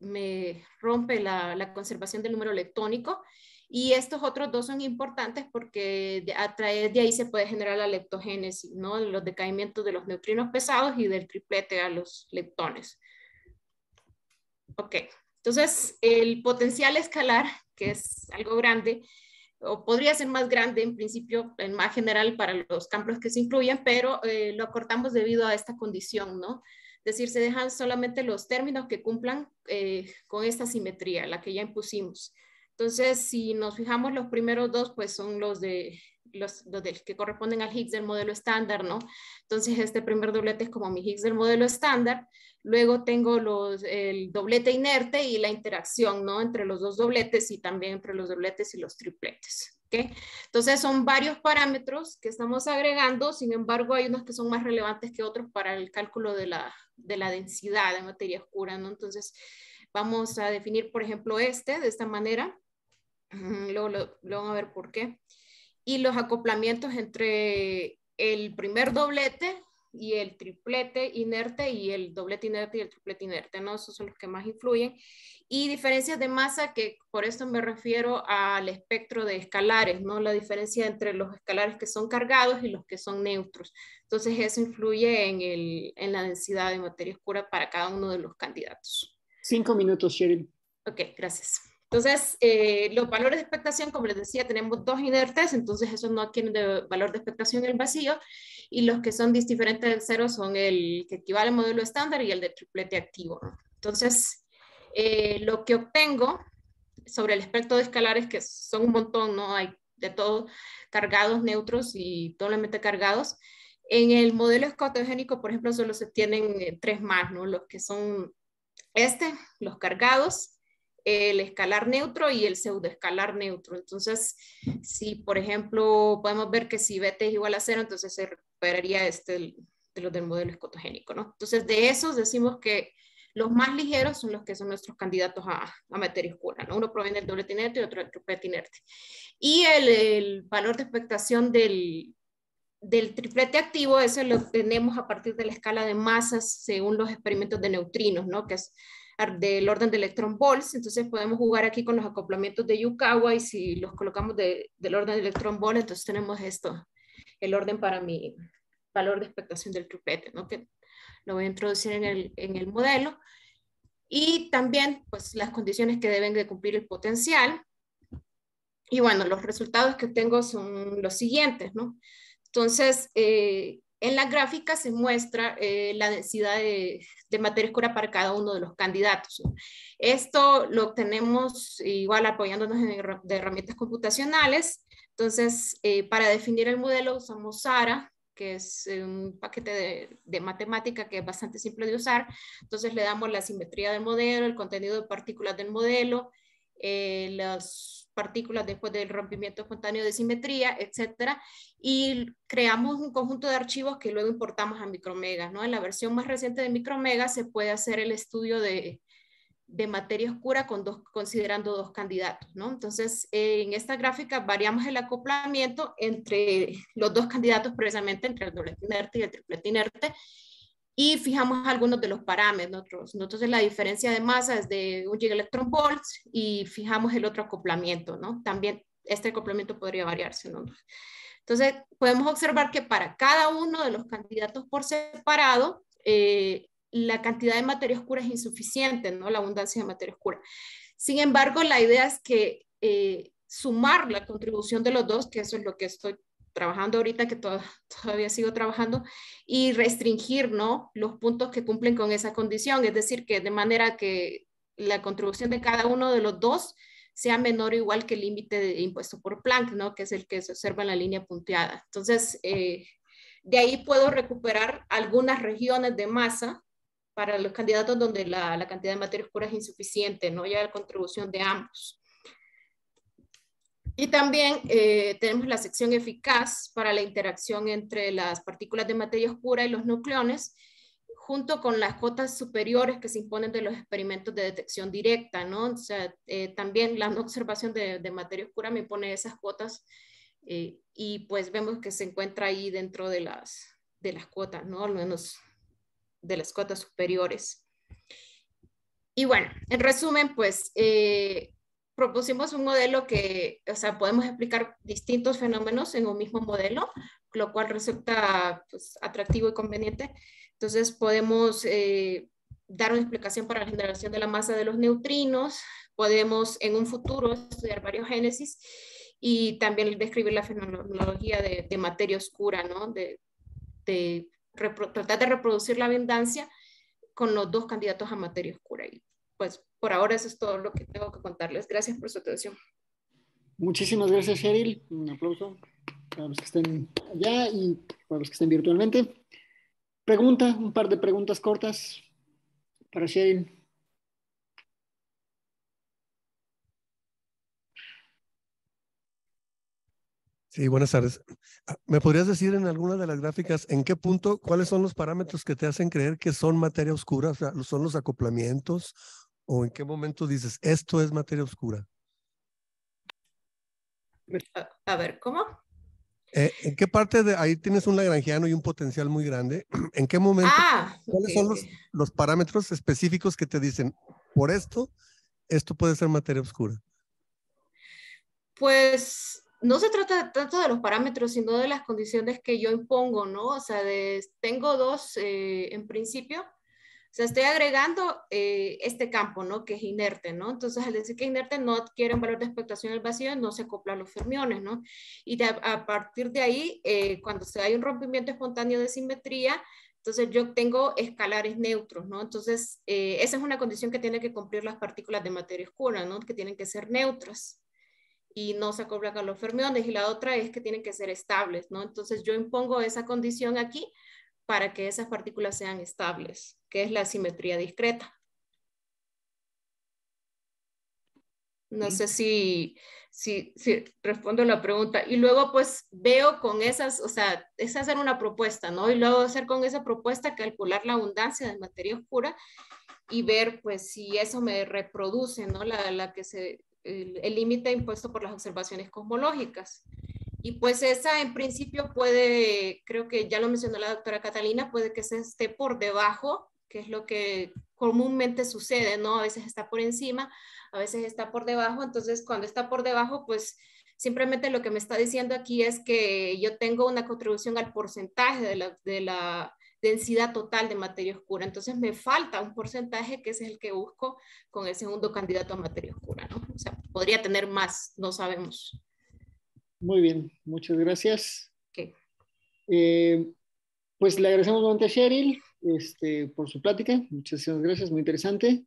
me rompe la, la conservación del número leptónico. Y estos otros dos son importantes porque a través de ahí se puede generar la leptogénesis, ¿no? los decaimientos de los neutrinos pesados y del triplete a los leptones. Ok, entonces el potencial escalar, que es algo grande, o podría ser más grande en principio, en más general para los campos que se incluyen, pero eh, lo acortamos debido a esta condición, ¿no? decir, se dejan solamente los términos que cumplan eh, con esta simetría, la que ya impusimos. Entonces, si nos fijamos, los primeros dos, pues son los de los, que corresponden al Higgs del modelo estándar, ¿no? Entonces, este primer doblete es como mi Higgs del modelo estándar. Luego tengo los, el doblete inerte y la interacción, ¿no? Entre los dos dobletes y también entre los dobletes y los tripletes. Entonces son varios parámetros que estamos agregando, sin embargo hay unos que son más relevantes que otros para el cálculo de la, de la densidad de materia oscura, ¿no? Entonces vamos a definir, por ejemplo, este de esta manera, luego lo, lo van a ver por qué, y los acoplamientos entre el primer doblete y el triplete inerte y el doblete inerte y el triplete inerte, ¿no? Esos son los que más influyen. Y diferencias de masa, que por esto me refiero al espectro de escalares, ¿no? La diferencia entre los escalares que son cargados y los que son neutros. Entonces eso influye en, la densidad de materia oscura para cada uno de los candidatos. Cinco minutos, Cheryl. Ok, gracias. Entonces, eh, los valores de expectación, como les decía, tenemos dos inertes, entonces esos no adquieren de valor de expectación en el vacío, y los que son diferentes del cero son el que equivale al modelo estándar y el de triplete activo. Entonces, eh, lo que obtengo sobre el espectro de escalares, que son un montón, ¿no? Hay de todo, cargados, neutros y totalmente cargados. En el modelo escotogénico, por ejemplo, solo se tienen eh, tres más, ¿no? Los que son este, los cargados, el escalar neutro y el pseudoescalar neutro. Entonces, si por ejemplo podemos ver que si BT es igual a cero, entonces se recuperaría este de los del modelo escotogénico, ¿no? Entonces, de esos decimos que los más ligeros son los que son nuestros candidatos a, a materia oscura, ¿no? Uno proviene del doble tinerte y otro del triple tinerte. Y el, valor de expectación del, del triplete activo, eso lo tenemos a partir de la escala de masas según los experimentos de neutrinos, ¿no? Que es del orden de electron volts, entonces podemos jugar aquí con los acoplamientos de Yukawa y si los colocamos del orden de electron volts, entonces tenemos esto, el orden para mi valor de expectación del trupete, ¿no? que lo voy a introducir en el, en el modelo. Y también pues, las condiciones que deben de cumplir el potencial. Y bueno, los resultados que obtengo son los siguientes. ¿no? Entonces, eh, en la gráfica se muestra eh, la densidad de, materia oscura para cada uno de los candidatos. Esto lo obtenemos igual apoyándonos en de herramientas computacionales. Entonces, eh, para definir el modelo usamos SARA, que es eh, un paquete de, matemática que es bastante simple de usar. Entonces le damos la simetría del modelo, el contenido de partículas del modelo, las partículas después del rompimiento espontáneo de simetría, etcétera, y creamos un conjunto de archivos que luego importamos a Micromegas, ¿no? En la versión más reciente de Micromegas se puede hacer el estudio de, materia oscura con dos, considerando dos candidatos, ¿no? Entonces, en esta gráfica variamos el acoplamiento entre los dos candidatos, precisamente entre el doble inerte y el triplete inerte, y fijamos algunos de los parámetros. Entonces la diferencia de masa es de un giga volts y fijamos el otro acoplamiento, ¿no? También este acoplamiento podría variarse, ¿no? Entonces podemos observar que para cada uno de los candidatos por separado, eh, la cantidad de materia oscura es insuficiente, ¿no? La abundancia de materia oscura. Sin embargo, la idea es que eh, sumar la contribución de los dos, que eso es lo que estoy trabajando ahorita, que todavía sigo trabajando, y restringir ¿no? los puntos que cumplen con esa condición, es decir, que de manera que la contribución de cada uno de los dos sea menor o igual que el límite de impuesto por Planck, ¿no? que es el que se observa en la línea punteada. Entonces, eh, de ahí puedo recuperar algunas regiones de masa para los candidatos donde la, cantidad de materia oscura es insuficiente, ¿no? ya la contribución de ambos. Y también eh, tenemos la sección eficaz para la interacción entre las partículas de materia oscura y los nucleones, junto con las cuotas superiores que se imponen de los experimentos de detección directa, ¿no? O sea, eh, también la no observación de, materia oscura me impone esas cuotas eh, y pues vemos que se encuentra ahí dentro de las, de las cuotas, ¿no? Al menos de las cuotas superiores. Y bueno, en resumen, pues propusimos un modelo que, o sea, podemos explicar distintos fenómenos en un mismo modelo, lo cual resulta pues, atractivo y conveniente. Entonces podemos eh, dar una explicación para la generación de la masa de los neutrinos, podemos en un futuro estudiar varios génesis y también describir la fenomenología de, materia oscura, ¿no? De, tratar de reproducir la abundancia con los dos candidatos a materia oscura. Y pues por ahora eso es todo lo que tengo que contarles. Gracias por su atención. Muchísimas gracias, Cheryl. Un aplauso para los que estén allá y para los que estén virtualmente. Pregunta, un par de preguntas cortas para Cheryl. Sí, buenas tardes. Ah, ¿Me podrías decir en alguna de las gráficas en qué punto, cuáles son los parámetros que te hacen creer que son materia oscura? O sea, ¿son los acoplamientos ¿O en qué momento dices, esto es materia oscura? Pues, a, ver, ¿cómo? Eh, ¿En qué parte de ahí tienes un lagrangiano y un potencial muy grande? ¿En qué momento? Ah, ¿Cuáles son los, parámetros específicos que te dicen, por esto, esto puede ser materia oscura? Pues no se trata tanto de los parámetros, sino de las condiciones que yo impongo, ¿no? O sea, tengo dos eh, en principio sea, estoy agregando eh, este campo, ¿no? Que es inerte, ¿no? Entonces, al decir que inerte no adquiere un valor de expectación el vacío, no se acoplan los fermiones, ¿no? Y a partir de ahí, eh, cuando se hay un rompimiento espontáneo de simetría, entonces yo tengo escalares neutros, ¿no? Entonces, eh, esa es una condición que tienen que cumplir las partículas de materia oscura, ¿no? Que tienen que ser neutras y no se acoplan a los fermiones. Y la otra es que tienen que ser estables, ¿no? Entonces yo impongo esa condición aquí para que esas partículas sean estables, que es la simetría discreta. No sé si, si, si, respondo la pregunta. Y luego pues veo con esas, o sea, es hacer una propuesta, ¿no? Y luego hacer con esa propuesta calcular la abundancia de materia oscura y ver pues si eso me reproduce, ¿no? La, la que se, el límite impuesto por las observaciones cosmológicas. Y pues esa en principio puede, creo que ya lo mencionó la doctora Catalina, puede que se esté por debajo, que es lo que comúnmente sucede, ¿no? A veces está por encima, a veces está por debajo, entonces cuando está por debajo, pues simplemente lo que me está diciendo aquí es que yo tengo una contribución al porcentaje de la, densidad total de materia oscura, entonces me falta un porcentaje que es el que busco con el segundo candidato a materia oscura, ¿no? O sea, podría tener más, no sabemos. Muy bien, muchas gracias. Eh, pues le agradecemos nuevamente a Cheryl este, por su plática. Muchas gracias, muy interesante.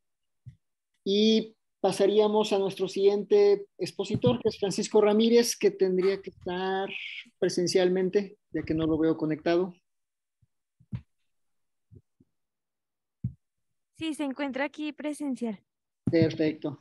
Y pasaríamos a nuestro siguiente expositor, que es Francisco Ramírez, que tendría que estar presencialmente, ya que no lo veo conectado. Sí, se encuentra aquí presencial. Perfecto.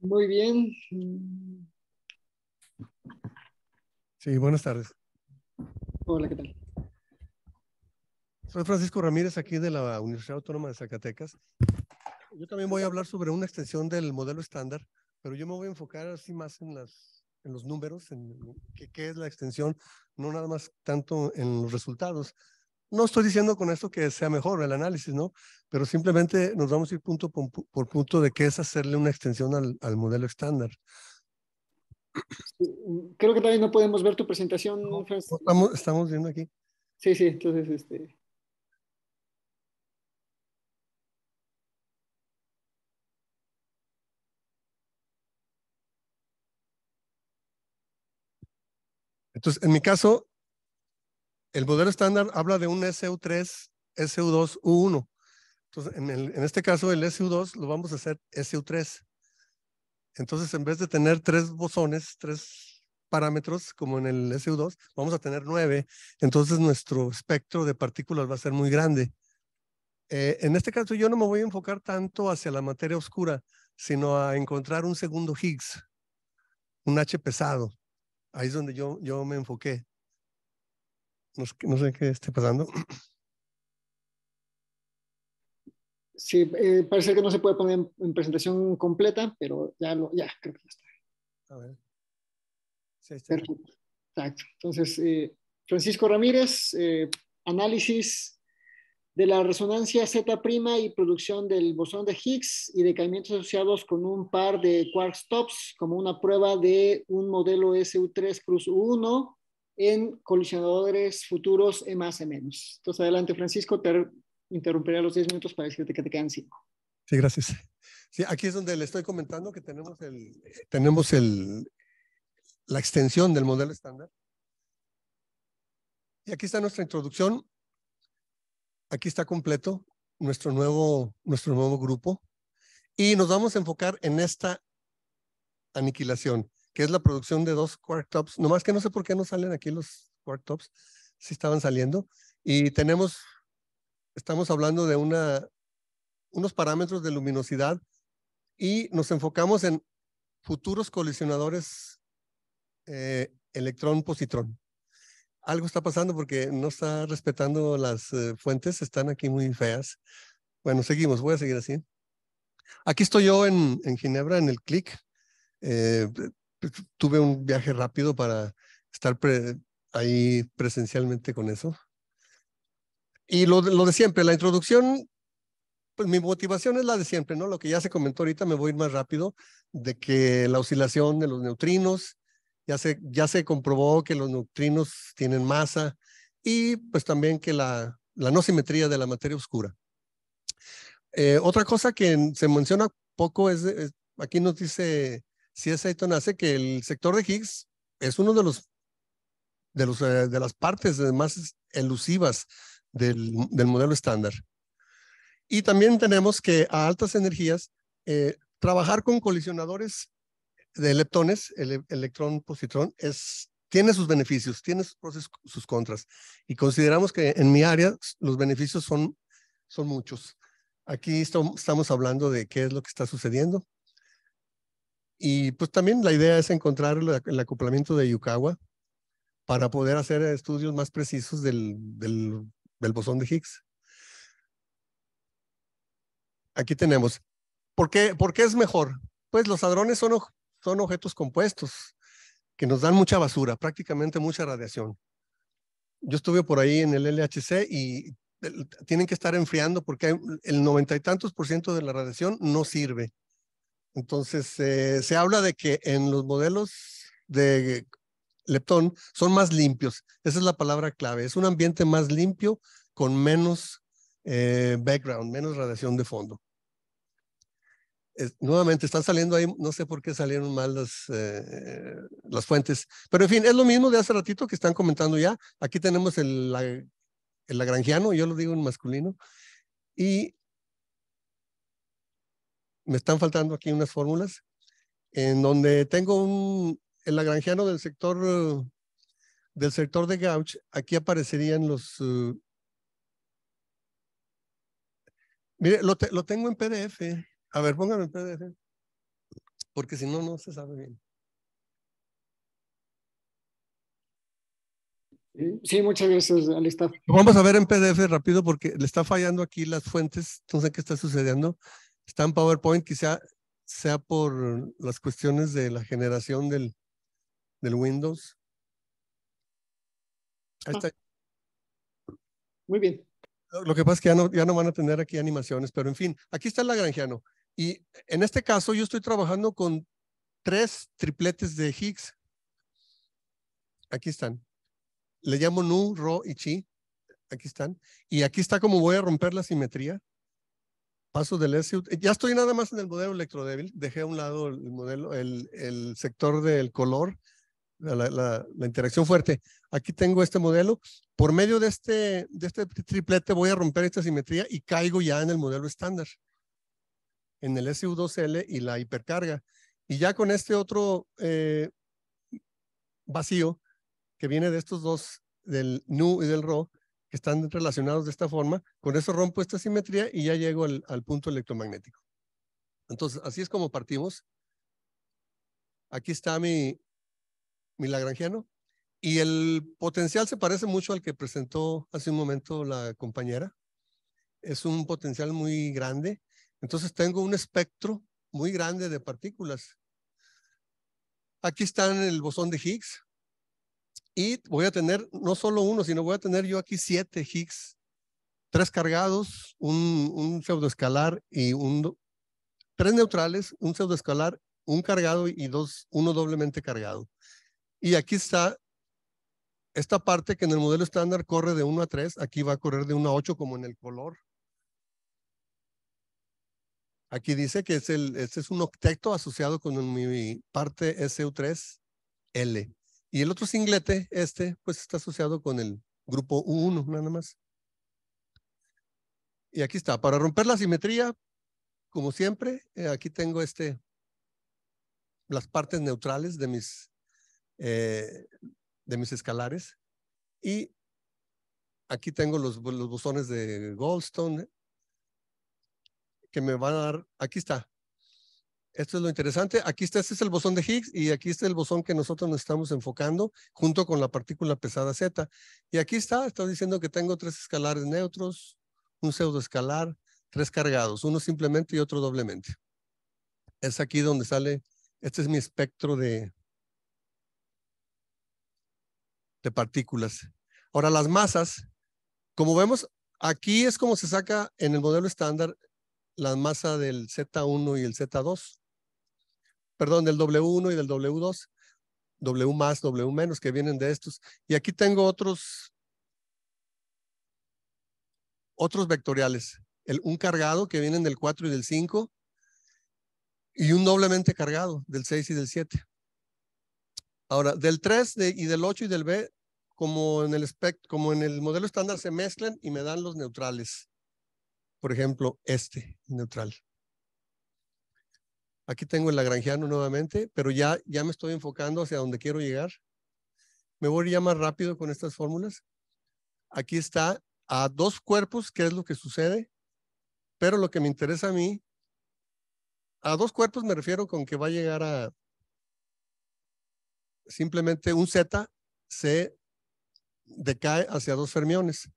Muy bien. Sí, buenas tardes. Hola, ¿qué tal? Soy Francisco Ramírez, aquí de la Universidad Autónoma de Zacatecas. Yo también voy a hablar sobre una extensión del modelo estándar, pero yo me voy a enfocar así más en, los números, en qué, qué es la extensión, no nada más tanto en los resultados. No estoy diciendo con esto que sea mejor el análisis, ¿no? Pero simplemente nos vamos a ir punto por, punto de qué es hacerle una extensión al, modelo estándar. Creo que también no podemos ver tu presentación, no, estamos, estamos, viendo aquí. Sí, sí, entonces este. Entonces, en mi caso, el modelo estándar habla de un SU3, SU2, U1. Entonces, en, este caso, el SU2 lo vamos a hacer SU3. Entonces, en vez de tener tres bosones, tres parámetros como en el SU2, vamos a tener nueve. Entonces, nuestro espectro de partículas va a ser muy grande. Eh, en este caso, yo no me voy a enfocar tanto hacia la materia oscura, sino a encontrar un segundo Higgs, un H pesado. Ahí es donde yo, yo me enfoqué no sé qué está pasando. Sí, eh, parece que no se puede poner en, presentación completa, pero ya, lo, ya creo que ya está. A ver. Sí, está Perfecto. Exacto. Entonces, eh, Francisco Ramírez, eh, análisis de la resonancia Z' y producción del bosón de Higgs y de decaimientos asociados con un par de quarks tops como una prueba de un modelo SU3 cruz 1 en colisionadores futuros en más y menos. Entonces, adelante, Francisco, te interrumpiré a los 10 minutos para decirte que te quedan 5. Sí, gracias. Sí, aquí es donde le estoy comentando que tenemos, el, tenemos el, la extensión del modelo estándar. Y aquí está nuestra introducción. Aquí está completo nuestro nuevo, nuestro nuevo grupo. Y nos vamos a enfocar en esta aniquilación que es la producción de dos quark tops. Nomás que no sé por qué no salen aquí los Tops, si sí estaban saliendo. Y tenemos, estamos hablando de una, unos parámetros de luminosidad y nos enfocamos en futuros colisionadores eh, electrón-positrón. Algo está pasando porque no está respetando las eh, fuentes, están aquí muy feas. Bueno, seguimos, voy a seguir así. Aquí estoy yo en, en Ginebra, en el CLIC. Eh, tuve un viaje rápido para estar ahí presencialmente con eso. Y lo, lo de siempre, la introducción, pues mi motivación es la de siempre, ¿no? Lo que ya se comentó ahorita, me voy a ir más rápido, de que la oscilación de los neutrinos, ya se, ya se comprobó que los neutrinos tienen masa y pues también que la, la no simetría de la materia oscura. Eh, otra cosa que se menciona poco es aquí nos dice si C.S. Ayton hace que el sector de Higgs es uno de los de, los, eh, de las partes más elusivas del, modelo estándar. Y también tenemos que a altas energías eh, trabajar con colisionadores de leptones, el electrón positrón, tiene sus beneficios, tiene sus, sus contras. Y consideramos que en mi área los beneficios son, son muchos. Aquí estamos hablando de qué es lo que está sucediendo. Y pues también la idea es encontrar el acoplamiento de Yukawa para poder hacer estudios más precisos del, bosón de Higgs. Aquí tenemos. ¿Por qué, es mejor? Pues los hadrones son, son objetos compuestos que nos dan mucha basura, prácticamente mucha radiación. Yo estuve por ahí en el LHC y tienen que estar enfriando porque el noventa y tantos por ciento de la radiación no sirve entonces, eh, se habla de que en los modelos de leptón son más limpios. Esa es la palabra clave. Es un ambiente más limpio con menos eh, background, menos radiación de fondo. nuevamente, están saliendo ahí, no sé por qué salieron mal las, eh, las fuentes, pero en fin, es lo mismo de hace ratito que están comentando ya. Aquí tenemos el, la, el lagrangiano, yo lo digo en masculino, y me están faltando aquí unas fórmulas, en donde tengo un, el lagrangiano del sector, eh, del sector de Gauch, aquí aparecerían los... Eh, mire, lo, lo tengo en PDF. A ver, pónganlo en PDF, porque si no, no se sabe bien. Sí, muchas gracias, Vamos a ver en PDF rápido porque le está fallando aquí las fuentes, no sé qué está sucediendo. Está en PowerPoint, quizá sea por las cuestiones de la generación del, Windows. Ahí ah. está. Muy bien. Lo que pasa es que ya no, ya no van a tener aquí animaciones, pero en fin, aquí está el lagrangiano. Y en este caso yo estoy trabajando con tres tripletes de Higgs. Aquí están. Le llamo Nu, Ro y Chi. Aquí están. Y aquí está como voy a romper la simetría. Paso del SU. Eh, ya estoy nada más en el modelo electrodébil. Dejé a un lado el modelo, el, el sector del color, la, interacción fuerte. Aquí tengo este modelo. Por medio de este, de este triplete voy a romper esta simetría y caigo ya en el modelo estándar, en el SU2L y la hipercarga. Y ya con este otro eh, vacío que viene de estos dos, del nu y del ro que están relacionados de esta forma, con eso rompo esta simetría y ya llego al, punto electromagnético. Entonces, así es como partimos. Aquí está mi, mi lagrangiano. Y el potencial se parece mucho al que presentó hace un momento la compañera. Es un potencial muy grande. Entonces tengo un espectro muy grande de partículas. Aquí están el bosón de Higgs, y voy a tener no solo uno, sino voy a tener yo aquí siete Higgs, tres cargados, un, un pseudoescalar y un, tres neutrales, un pseudoescalar, un cargado y dos, uno doblemente cargado. Y aquí está esta parte que en el modelo estándar corre de 1 a 3, aquí va a correr de 1 a 8 como en el color. Aquí dice que es el, este es un octeto asociado con mi parte SU3L. Y el otro singlete, este, pues está asociado con el grupo U1 nada más. Y aquí está, para romper la simetría, como siempre, eh, aquí tengo este, las partes neutrales de mis, eh, de mis escalares. Y aquí tengo los, los bosones de Goldstone que me van a dar, aquí está, esto es lo interesante. Aquí está, este es el bosón de Higgs y aquí está el bosón que nosotros nos estamos enfocando junto con la partícula pesada Z. Y aquí está, está diciendo que tengo tres escalares neutros, un pseudoescalar, tres cargados, uno simplemente y otro doblemente. Es aquí donde sale, este es mi espectro de, de partículas. Ahora, las masas, como vemos, aquí es como se saca en el modelo estándar la masa del Z1 y el Z2 perdón, del W1 y del W2, W más, W menos, que vienen de estos. Y aquí tengo otros, otros vectoriales. un cargado que vienen del 4 y del 5 y un doblemente cargado del 6 y del 7. Ahora, del 3 y del 8 y del B, como en, el como en el modelo estándar, se mezclan y me dan los neutrales. Por ejemplo, este neutral. Aquí tengo el lagrangiano nuevamente, pero ya, ya me estoy enfocando hacia donde quiero llegar. Me voy ya más rápido con estas fórmulas. Aquí está a dos cuerpos, qué es lo que sucede, pero lo que me interesa a mí, a dos cuerpos me refiero con que va a llegar a simplemente un Z se decae hacia dos fermiones,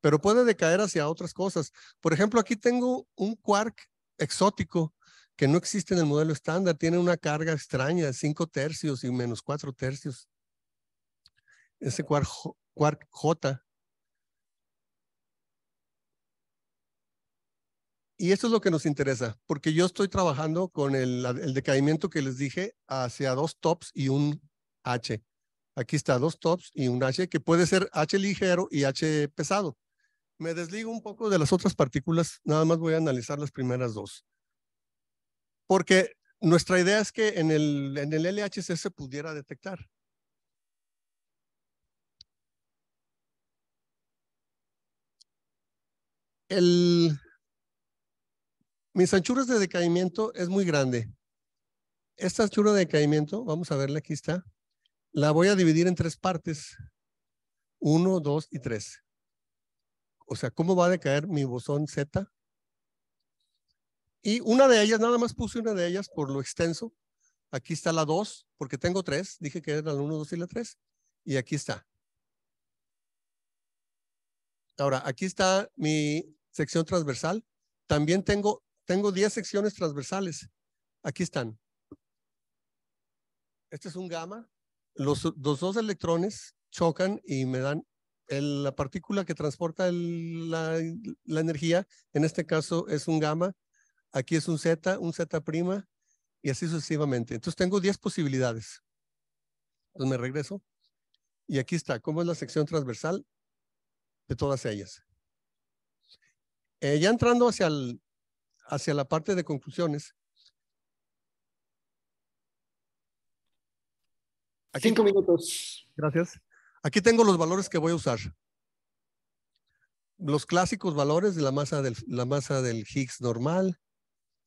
pero puede decaer hacia otras cosas. Por ejemplo, aquí tengo un quark exótico que no existe en el modelo estándar, tiene una carga extraña de 5 tercios y menos 4 tercios. Ese quark, quark J. Y esto es lo que nos interesa, porque yo estoy trabajando con el, el decaimiento que les dije hacia dos tops y un H. Aquí está dos tops y un H, que puede ser H ligero y H pesado. Me desligo un poco de las otras partículas, nada más voy a analizar las primeras dos porque nuestra idea es que en el, LHC se pudiera detectar. mis anchuras de decaimiento es muy grande. Esta anchura de decaimiento, vamos a verla, aquí está, la voy a dividir en tres partes. Uno, dos y tres. O sea, ¿cómo va a decaer mi bosón Z? Y una de ellas, nada más puse una de ellas por lo extenso. Aquí está la 2, porque tengo 3. Dije que eran la 1, 2 y la 3. Y aquí está. Ahora, aquí está mi sección transversal. También tengo, tengo 10 secciones transversales. Aquí están. Este es un gamma. Los, dos electrones chocan y me dan la partícula que transporta la, la energía. En este caso es un gamma aquí es un Z, un Z prima, y así sucesivamente. Entonces tengo 10 posibilidades. Entonces me regreso. Y aquí está, cómo es la sección transversal de todas ellas. Eh, ya entrando hacia, hacia la parte de conclusiones. Aquí, Cinco minutos. Gracias. Aquí tengo los valores que voy a usar. Los clásicos valores de la masa la masa del Higgs normal,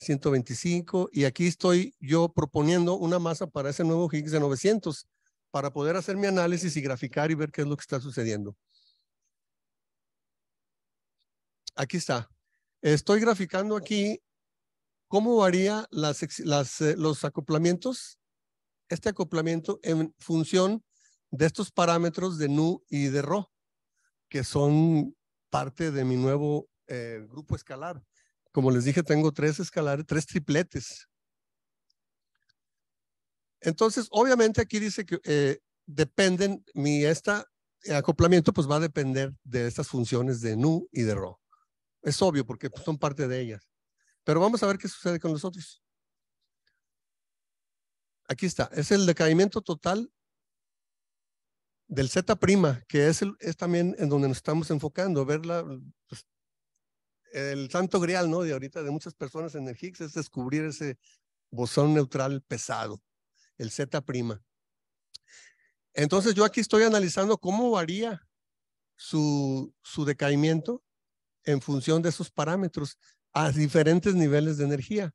125 y aquí estoy yo proponiendo una masa para ese nuevo Higgs de 900 para poder hacer mi análisis y graficar y ver qué es lo que está sucediendo. Aquí está. Estoy graficando aquí cómo varía las, eh, los acoplamientos, este acoplamiento en función de estos parámetros de nu y de rho, que son parte de mi nuevo eh, grupo escalar. Como les dije, tengo tres escalares, tres tripletes. Entonces, obviamente aquí dice que eh, dependen, mi esta, eh, acoplamiento pues va a depender de estas funciones de nu y de ro. Es obvio porque pues, son parte de ellas. Pero vamos a ver qué sucede con los otros. Aquí está, es el decaimiento total del Z', que es, es también en donde nos estamos enfocando, ver la, pues, el santo grial, ¿no? De ahorita de muchas personas en el Higgs es descubrir ese bosón neutral pesado, el Z prima. Entonces yo aquí estoy analizando cómo varía su, su decaimiento en función de esos parámetros a diferentes niveles de energía.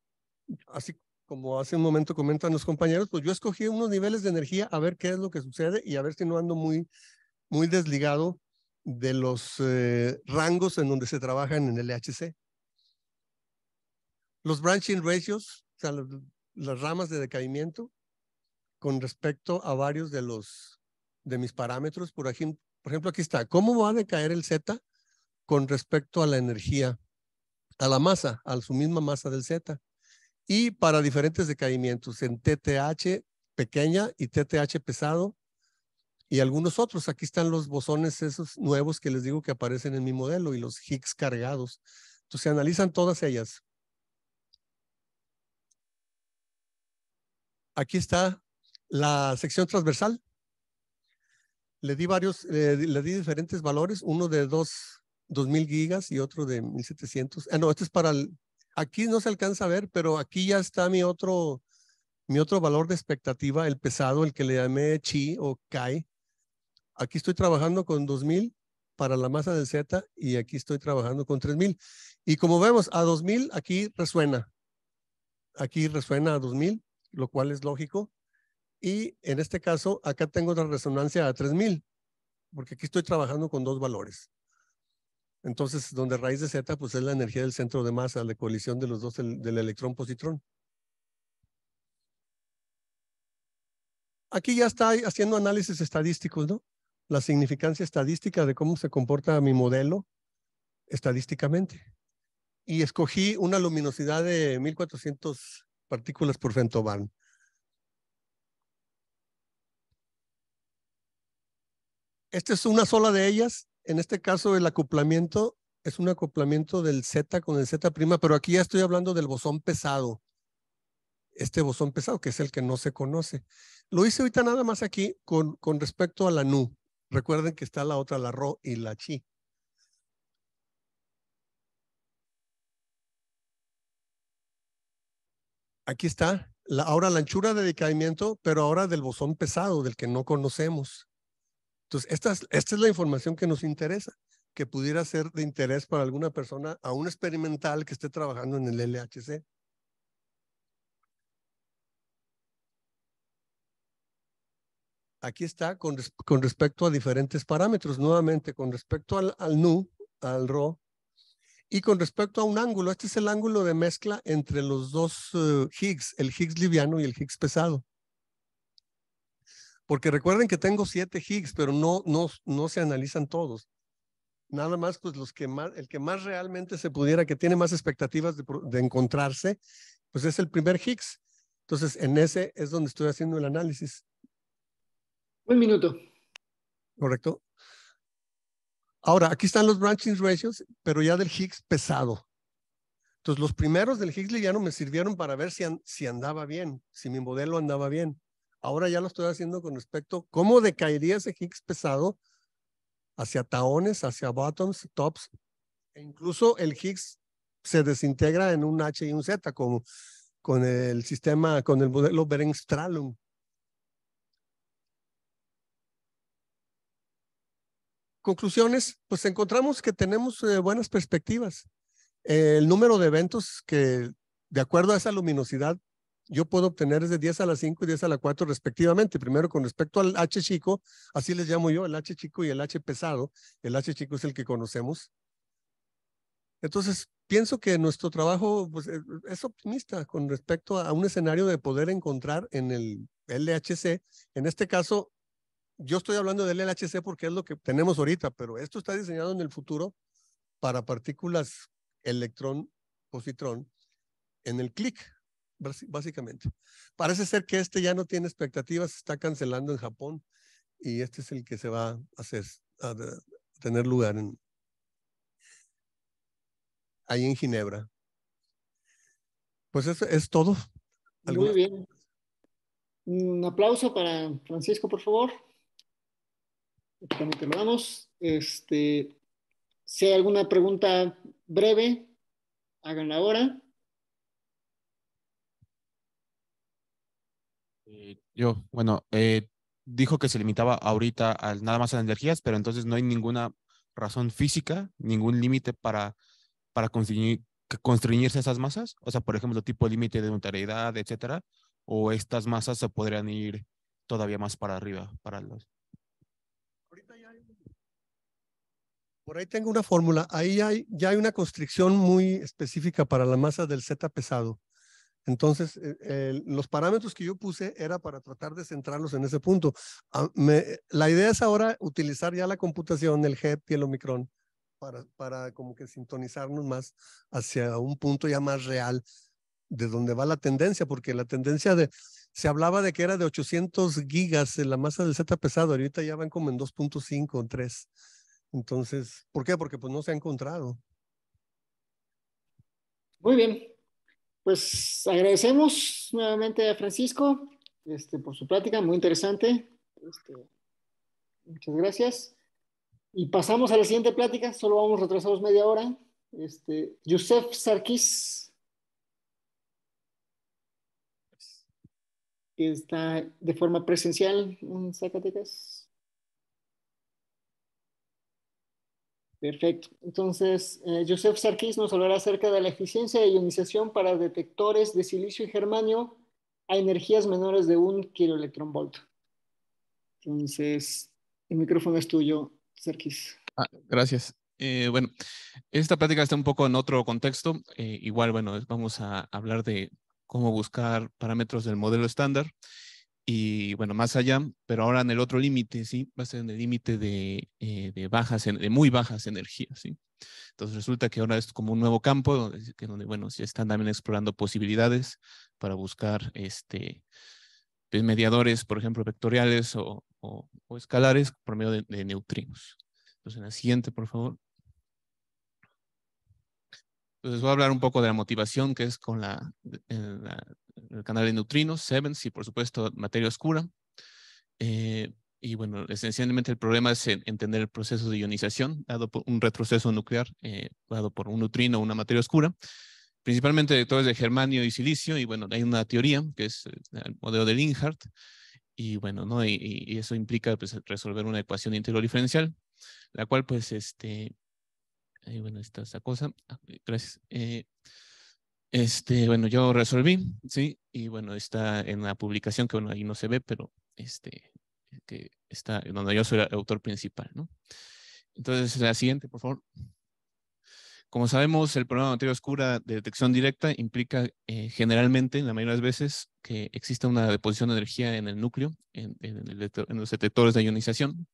Así como hace un momento comentan los compañeros, pues yo escogí unos niveles de energía a ver qué es lo que sucede y a ver si no ando muy, muy desligado de los eh, rangos en donde se trabajan en el LHC. Los branching ratios, o sea, las, ramas de decaimiento con respecto a varios de los de mis parámetros. Por, por ejemplo, aquí está, ¿cómo va a decaer el Z con respecto a la energía, a la masa, a su misma masa del Z? Y para diferentes decaimientos en TTH pequeña y TTH pesado, y algunos otros. Aquí están los bosones esos nuevos que les digo que aparecen en mi modelo y los Higgs cargados. Entonces se analizan todas ellas. Aquí está la sección transversal. Le di varios, eh, le di diferentes valores, uno de dos 2000 gigas y otro de 1700. Ah, no, este es para aquí no se alcanza a ver, pero aquí ya está mi otro mi otro valor de expectativa, el pesado, el que le llamé chi o kai, aquí estoy trabajando con 2000 para la masa del Z y aquí estoy trabajando con 3000. Y como vemos, a 2000 aquí resuena. Aquí resuena a 2000, lo cual es lógico. Y en este caso, acá tengo la resonancia a 3000, porque aquí estoy trabajando con dos valores. Entonces, donde raíz de Z, pues es la energía del centro de masa, la colisión de los dos, del electrón positrón. Aquí ya está haciendo análisis estadísticos, ¿no? la significancia estadística de cómo se comporta mi modelo estadísticamente. Y escogí una luminosidad de 1400 partículas por femtobarn. Esta es una sola de ellas. En este caso, el acoplamiento es un acoplamiento del Z con el Z', pero aquí ya estoy hablando del bosón pesado. Este bosón pesado, que es el que no se conoce. Lo hice ahorita nada más aquí con, con respecto a la NU. Recuerden que está la otra, la ro y la chi. Aquí está la, ahora la anchura de decaimiento, pero ahora del bosón pesado, del que no conocemos. Entonces, esta es, esta es la información que nos interesa, que pudiera ser de interés para alguna persona, a un experimental, que esté trabajando en el LHC. Aquí está con, respecto a diferentes parámetros, nuevamente con respecto al, al nu, al rho, y con respecto a un ángulo, este es el ángulo de mezcla entre los dos eh, Higgs, el Higgs liviano y el Higgs pesado. Porque recuerden que tengo siete Higgs, pero no, no, no se analizan todos. Nada más, pues los que el que más realmente se pudiera, que tiene más expectativas de, de encontrarse, pues es el primer Higgs. Entonces, en ese es donde estoy haciendo el análisis. Un minuto. Correcto. Ahora, aquí están los branching ratios, pero ya del Higgs pesado. Entonces, los primeros del Higgs liviano me sirvieron para ver si, andaba bien, si mi modelo andaba bien. Ahora ya lo estoy haciendo con respecto cómo decaería ese Higgs pesado hacia taones, hacia bottoms, tops, e incluso el Higgs se desintegra en un H y un Z, como con el sistema, con el modelo bering Conclusiones, pues encontramos que tenemos eh, buenas perspectivas. Eh, el número de eventos que, de acuerdo a esa luminosidad, yo puedo obtener es de 10 a la 5 y 10 a la 4 respectivamente. Primero, con respecto al H chico, así les llamo yo, el H chico y el H pesado. El H chico es el que conocemos. Entonces, pienso que nuestro trabajo pues, eh, es optimista con respecto a un escenario de poder encontrar en el LHC, en este caso, yo estoy hablando del LHC porque es lo que tenemos ahorita, pero esto está diseñado en el futuro para partículas electrón, positrón, en el clic, básicamente. Parece ser que este ya no tiene expectativas, está cancelando en Japón y este es el que se va a hacer, a tener lugar en, ahí en Ginebra. Pues eso es todo. Muy bien. Un aplauso para Francisco, por favor. Continuamos. Este, si hay alguna pregunta breve, háganla ahora. Eh, yo, bueno, eh, dijo que se limitaba ahorita al, nada más a las energías, pero entonces no hay ninguna razón física, ningún límite para, para esas masas. O sea, por ejemplo, tipo límite de neutralidad, etcétera. O estas masas se podrían ir todavía más para arriba, para los, Por ahí tengo una fórmula. Ahí hay, ya hay una constricción muy específica para la masa del Z pesado. Entonces, eh, los parámetros que yo puse era para tratar de centrarlos en ese punto. Ah, me, la idea es ahora utilizar ya la computación, el HEP y el Omicron para, para como que sintonizarnos más hacia un punto ya más real de donde va la tendencia, porque la tendencia de, se hablaba de que era de 800 gigas en eh, la masa del Z pesado, ahorita ya van como en 2.5 o 3. Entonces, ¿por qué? Porque pues no se ha encontrado. Muy bien. Pues agradecemos nuevamente a Francisco este, por su plática, muy interesante. Este, muchas gracias. Y pasamos a la siguiente plática, solo vamos retrasados media hora. Este, Yusef Sarkis, que está de forma presencial en Zacatecas. Perfecto. Entonces, eh, Joseph Sarkis nos hablará acerca de la eficiencia de ionización para detectores de silicio y germanio a energías menores de un volt. Entonces, el micrófono es tuyo, Sarkis. Ah, gracias. Eh, bueno, esta plática está un poco en otro contexto. Eh, igual, bueno, vamos a hablar de cómo buscar parámetros del modelo estándar y bueno, más allá, pero ahora en el otro límite, ¿sí? Va a ser en el límite de, eh, de, bajas, de muy bajas energías, ¿sí? Entonces resulta que ahora es como un nuevo campo donde, bueno, se están también explorando posibilidades para buscar este, pues, mediadores, por ejemplo, vectoriales o, escalares por medio de, de, neutrinos. Entonces, en la siguiente, por favor. Entonces pues, voy a hablar un poco de la motivación que es con la, el, canal de neutrinos, Sevens y por supuesto materia oscura. Eh, y bueno, esencialmente el problema es entender el proceso de ionización dado por un retroceso nuclear eh, dado por un neutrino o una materia oscura, principalmente de de germanio y silicio. Y bueno, hay una teoría que es eh, el modelo de Linhardt. Y bueno, ¿no? y, eso implica pues, resolver una ecuación integral diferencial, la cual pues este, Ahí, bueno, está esa cosa. Ah, eh, gracias. Eh, este, bueno, yo resolví, sí, y bueno, está en la publicación que bueno, ahí no se ve, pero este, que está donde yo soy el autor principal, ¿no? Entonces, la siguiente, por favor. Como sabemos, el problema de materia oscura de detección directa implica eh, generalmente, la mayoría de las veces, que exista una deposición de energía en el núcleo, en, en, el, en los detectores de ionización,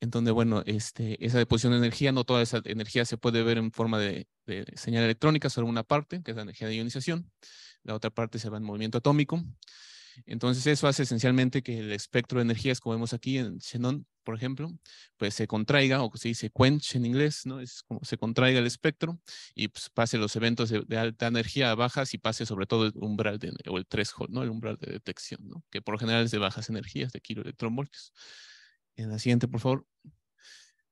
en donde, bueno, este, esa deposición de energía, no toda esa energía se puede ver en forma de, señal electrónica, solo una parte, que es la energía de ionización, la otra parte se va en movimiento atómico. Entonces eso hace esencialmente que el espectro de energías, como vemos aquí en xenón, por ejemplo, pues se contraiga, o se dice quench en inglés, ¿no? Es como se contraiga el espectro y pues, pase los eventos de, alta energía a bajas y pase sobre todo el umbral de, o el threshold, ¿no? El umbral de detección, Que por general es de bajas energías, de kiloelectronvoltios. En la siguiente, por favor.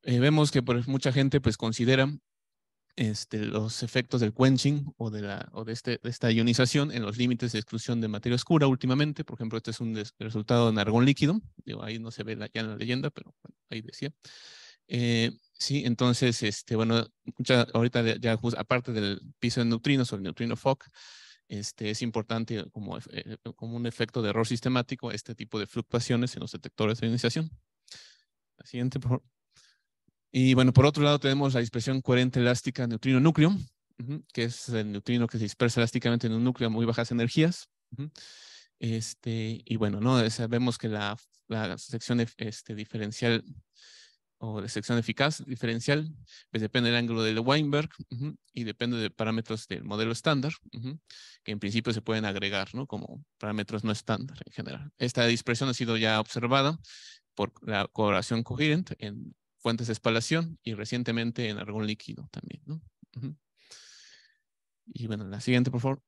Eh, vemos que mucha gente pues, considera este, los efectos del quenching o de, la, o de, este, esta ionización en los límites de exclusión de materia oscura últimamente. Por ejemplo, este es un resultado en argón líquido. Digo, ahí no se ve la, ya en la leyenda, pero ahí decía. Eh, sí, entonces, este, bueno, ahorita ya aparte del piso de neutrinos o el neutrino fog este, es importante como, eh, como un efecto de error sistemático este tipo de fluctuaciones en los detectores de ionización. Siguiente, por Y bueno, por otro lado tenemos la dispersión coherente elástica neutrino-núcleo, que es el neutrino que se dispersa elásticamente en un núcleo a muy bajas energías. Este, y bueno, ¿no? sabemos que la, sección este, diferencial o la sección eficaz diferencial pues depende del ángulo de Weinberg y depende de parámetros del modelo estándar, que en principio se pueden agregar ¿no? como parámetros no estándar en general. Esta dispersión ha sido ya observada por la coloración coherente en fuentes de espalación y recientemente en argón líquido también. Y bueno, la siguiente, por favor.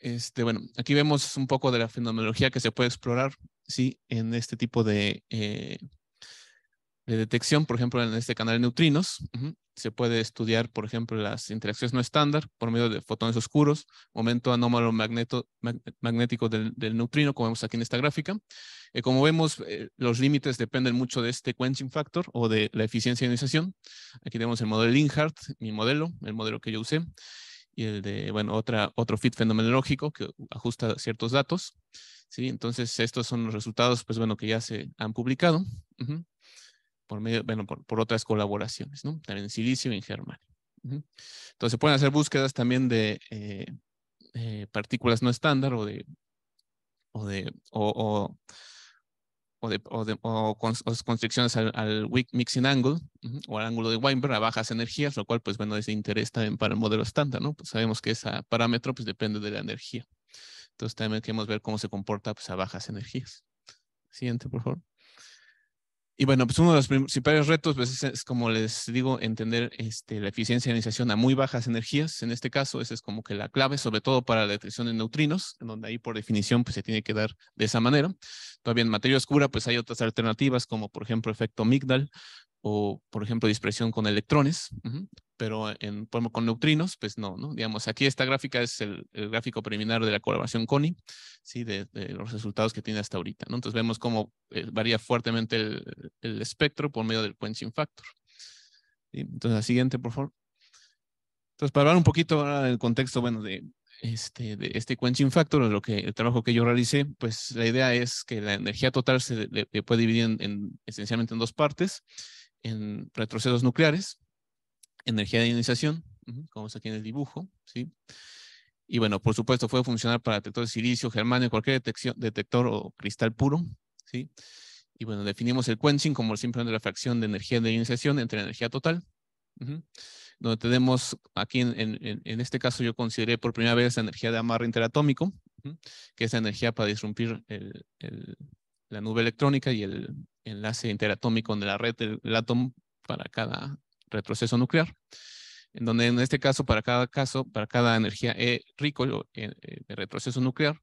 Este, bueno, aquí vemos un poco de la fenomenología que se puede explorar, sí, en este tipo de eh, de detección, por ejemplo, en este canal de neutrinos. Se puede estudiar, por ejemplo, las interacciones no estándar por medio de fotones oscuros, momento anómalo magnético del, neutrino, como vemos aquí en esta gráfica. Eh, como vemos, eh, los límites dependen mucho de este quenching factor o de la eficiencia de ionización. Aquí tenemos el modelo Linhart, mi modelo, el modelo que yo usé, y el de, bueno, otra, otro fit fenomenológico que ajusta ciertos datos. ¿sí? Entonces, estos son los resultados, pues bueno, que ya se han publicado por medio, bueno, por, por otras colaboraciones, ¿no? También en silicio y en germanio. Entonces pueden hacer búsquedas también de eh, eh, partículas no estándar o de o de o, o, o de, o, de, o constricciones al, weak mixing angle o al ángulo de Weinberg a bajas energías, lo cual, pues bueno, es de interés también para el modelo estándar, ¿no? Pues sabemos que ese parámetro pues depende de la energía. Entonces también queremos ver cómo se comporta pues a bajas energías. Siguiente, por favor. Y bueno, pues uno de los principales retos pues, es, como les digo, entender este, la eficiencia de iniciación a muy bajas energías. En este caso, esa es como que la clave, sobre todo para la detección de neutrinos, en donde ahí por definición pues, se tiene que dar de esa manera. Todavía en materia oscura, pues hay otras alternativas, como por ejemplo efecto Migdal, o por ejemplo dispersión con electrones, pero en, con neutrinos, pues no, ¿no? Digamos, aquí esta gráfica es el, gráfico preliminar de la colaboración CONI, ¿sí? De, los resultados que tiene hasta ahorita, ¿no? Entonces vemos cómo eh, varía fuertemente el, espectro por medio del quenching factor. Entonces, la siguiente, por favor. Entonces, para hablar un poquito ahora del contexto, bueno, de este, de este quenching factor, lo que, el trabajo que yo realicé, pues la idea es que la energía total se puede dividir esencialmente en dos partes en retrocesos nucleares, energía de ionización, como está aquí en el dibujo, ¿sí? Y bueno, por supuesto, puede funcionar para detectores de silicio, germanio, cualquier detección, detector o cristal puro, ¿sí? Y bueno, definimos el quenching como simplemente la fracción de energía de ionización entre energía total, donde tenemos aquí, en, este caso, yo consideré por primera vez la energía de amarre interatómico, que es la energía para disrumpir el, la nube electrónica y el enlace interatómico de la red del átomo para cada retroceso nuclear, en donde en este caso, para cada caso, para cada energía E rico eh, eh, retroceso nuclear,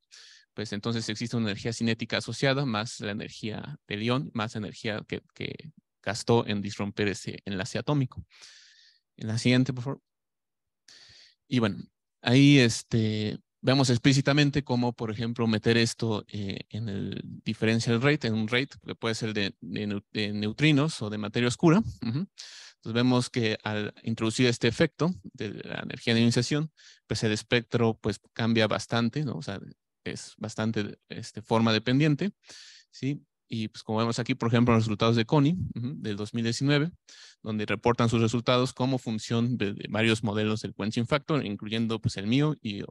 pues entonces existe una energía cinética asociada más la energía del ion, más energía que, que gastó en disromper ese enlace atómico. En la siguiente, por favor. Y bueno, ahí este, Vemos explícitamente cómo, por ejemplo, meter esto eh, en el differential rate, en un rate que puede ser de, neutrinos o de materia oscura. Entonces vemos que al introducir este efecto de la energía de iniciación, pues el espectro pues cambia bastante, O sea, es bastante este, forma dependiente, ¿sí? Y pues como vemos aquí, por ejemplo, los resultados de CONI del 2019, donde reportan sus resultados como función de, varios modelos del Quenching Factor, incluyendo pues el mío y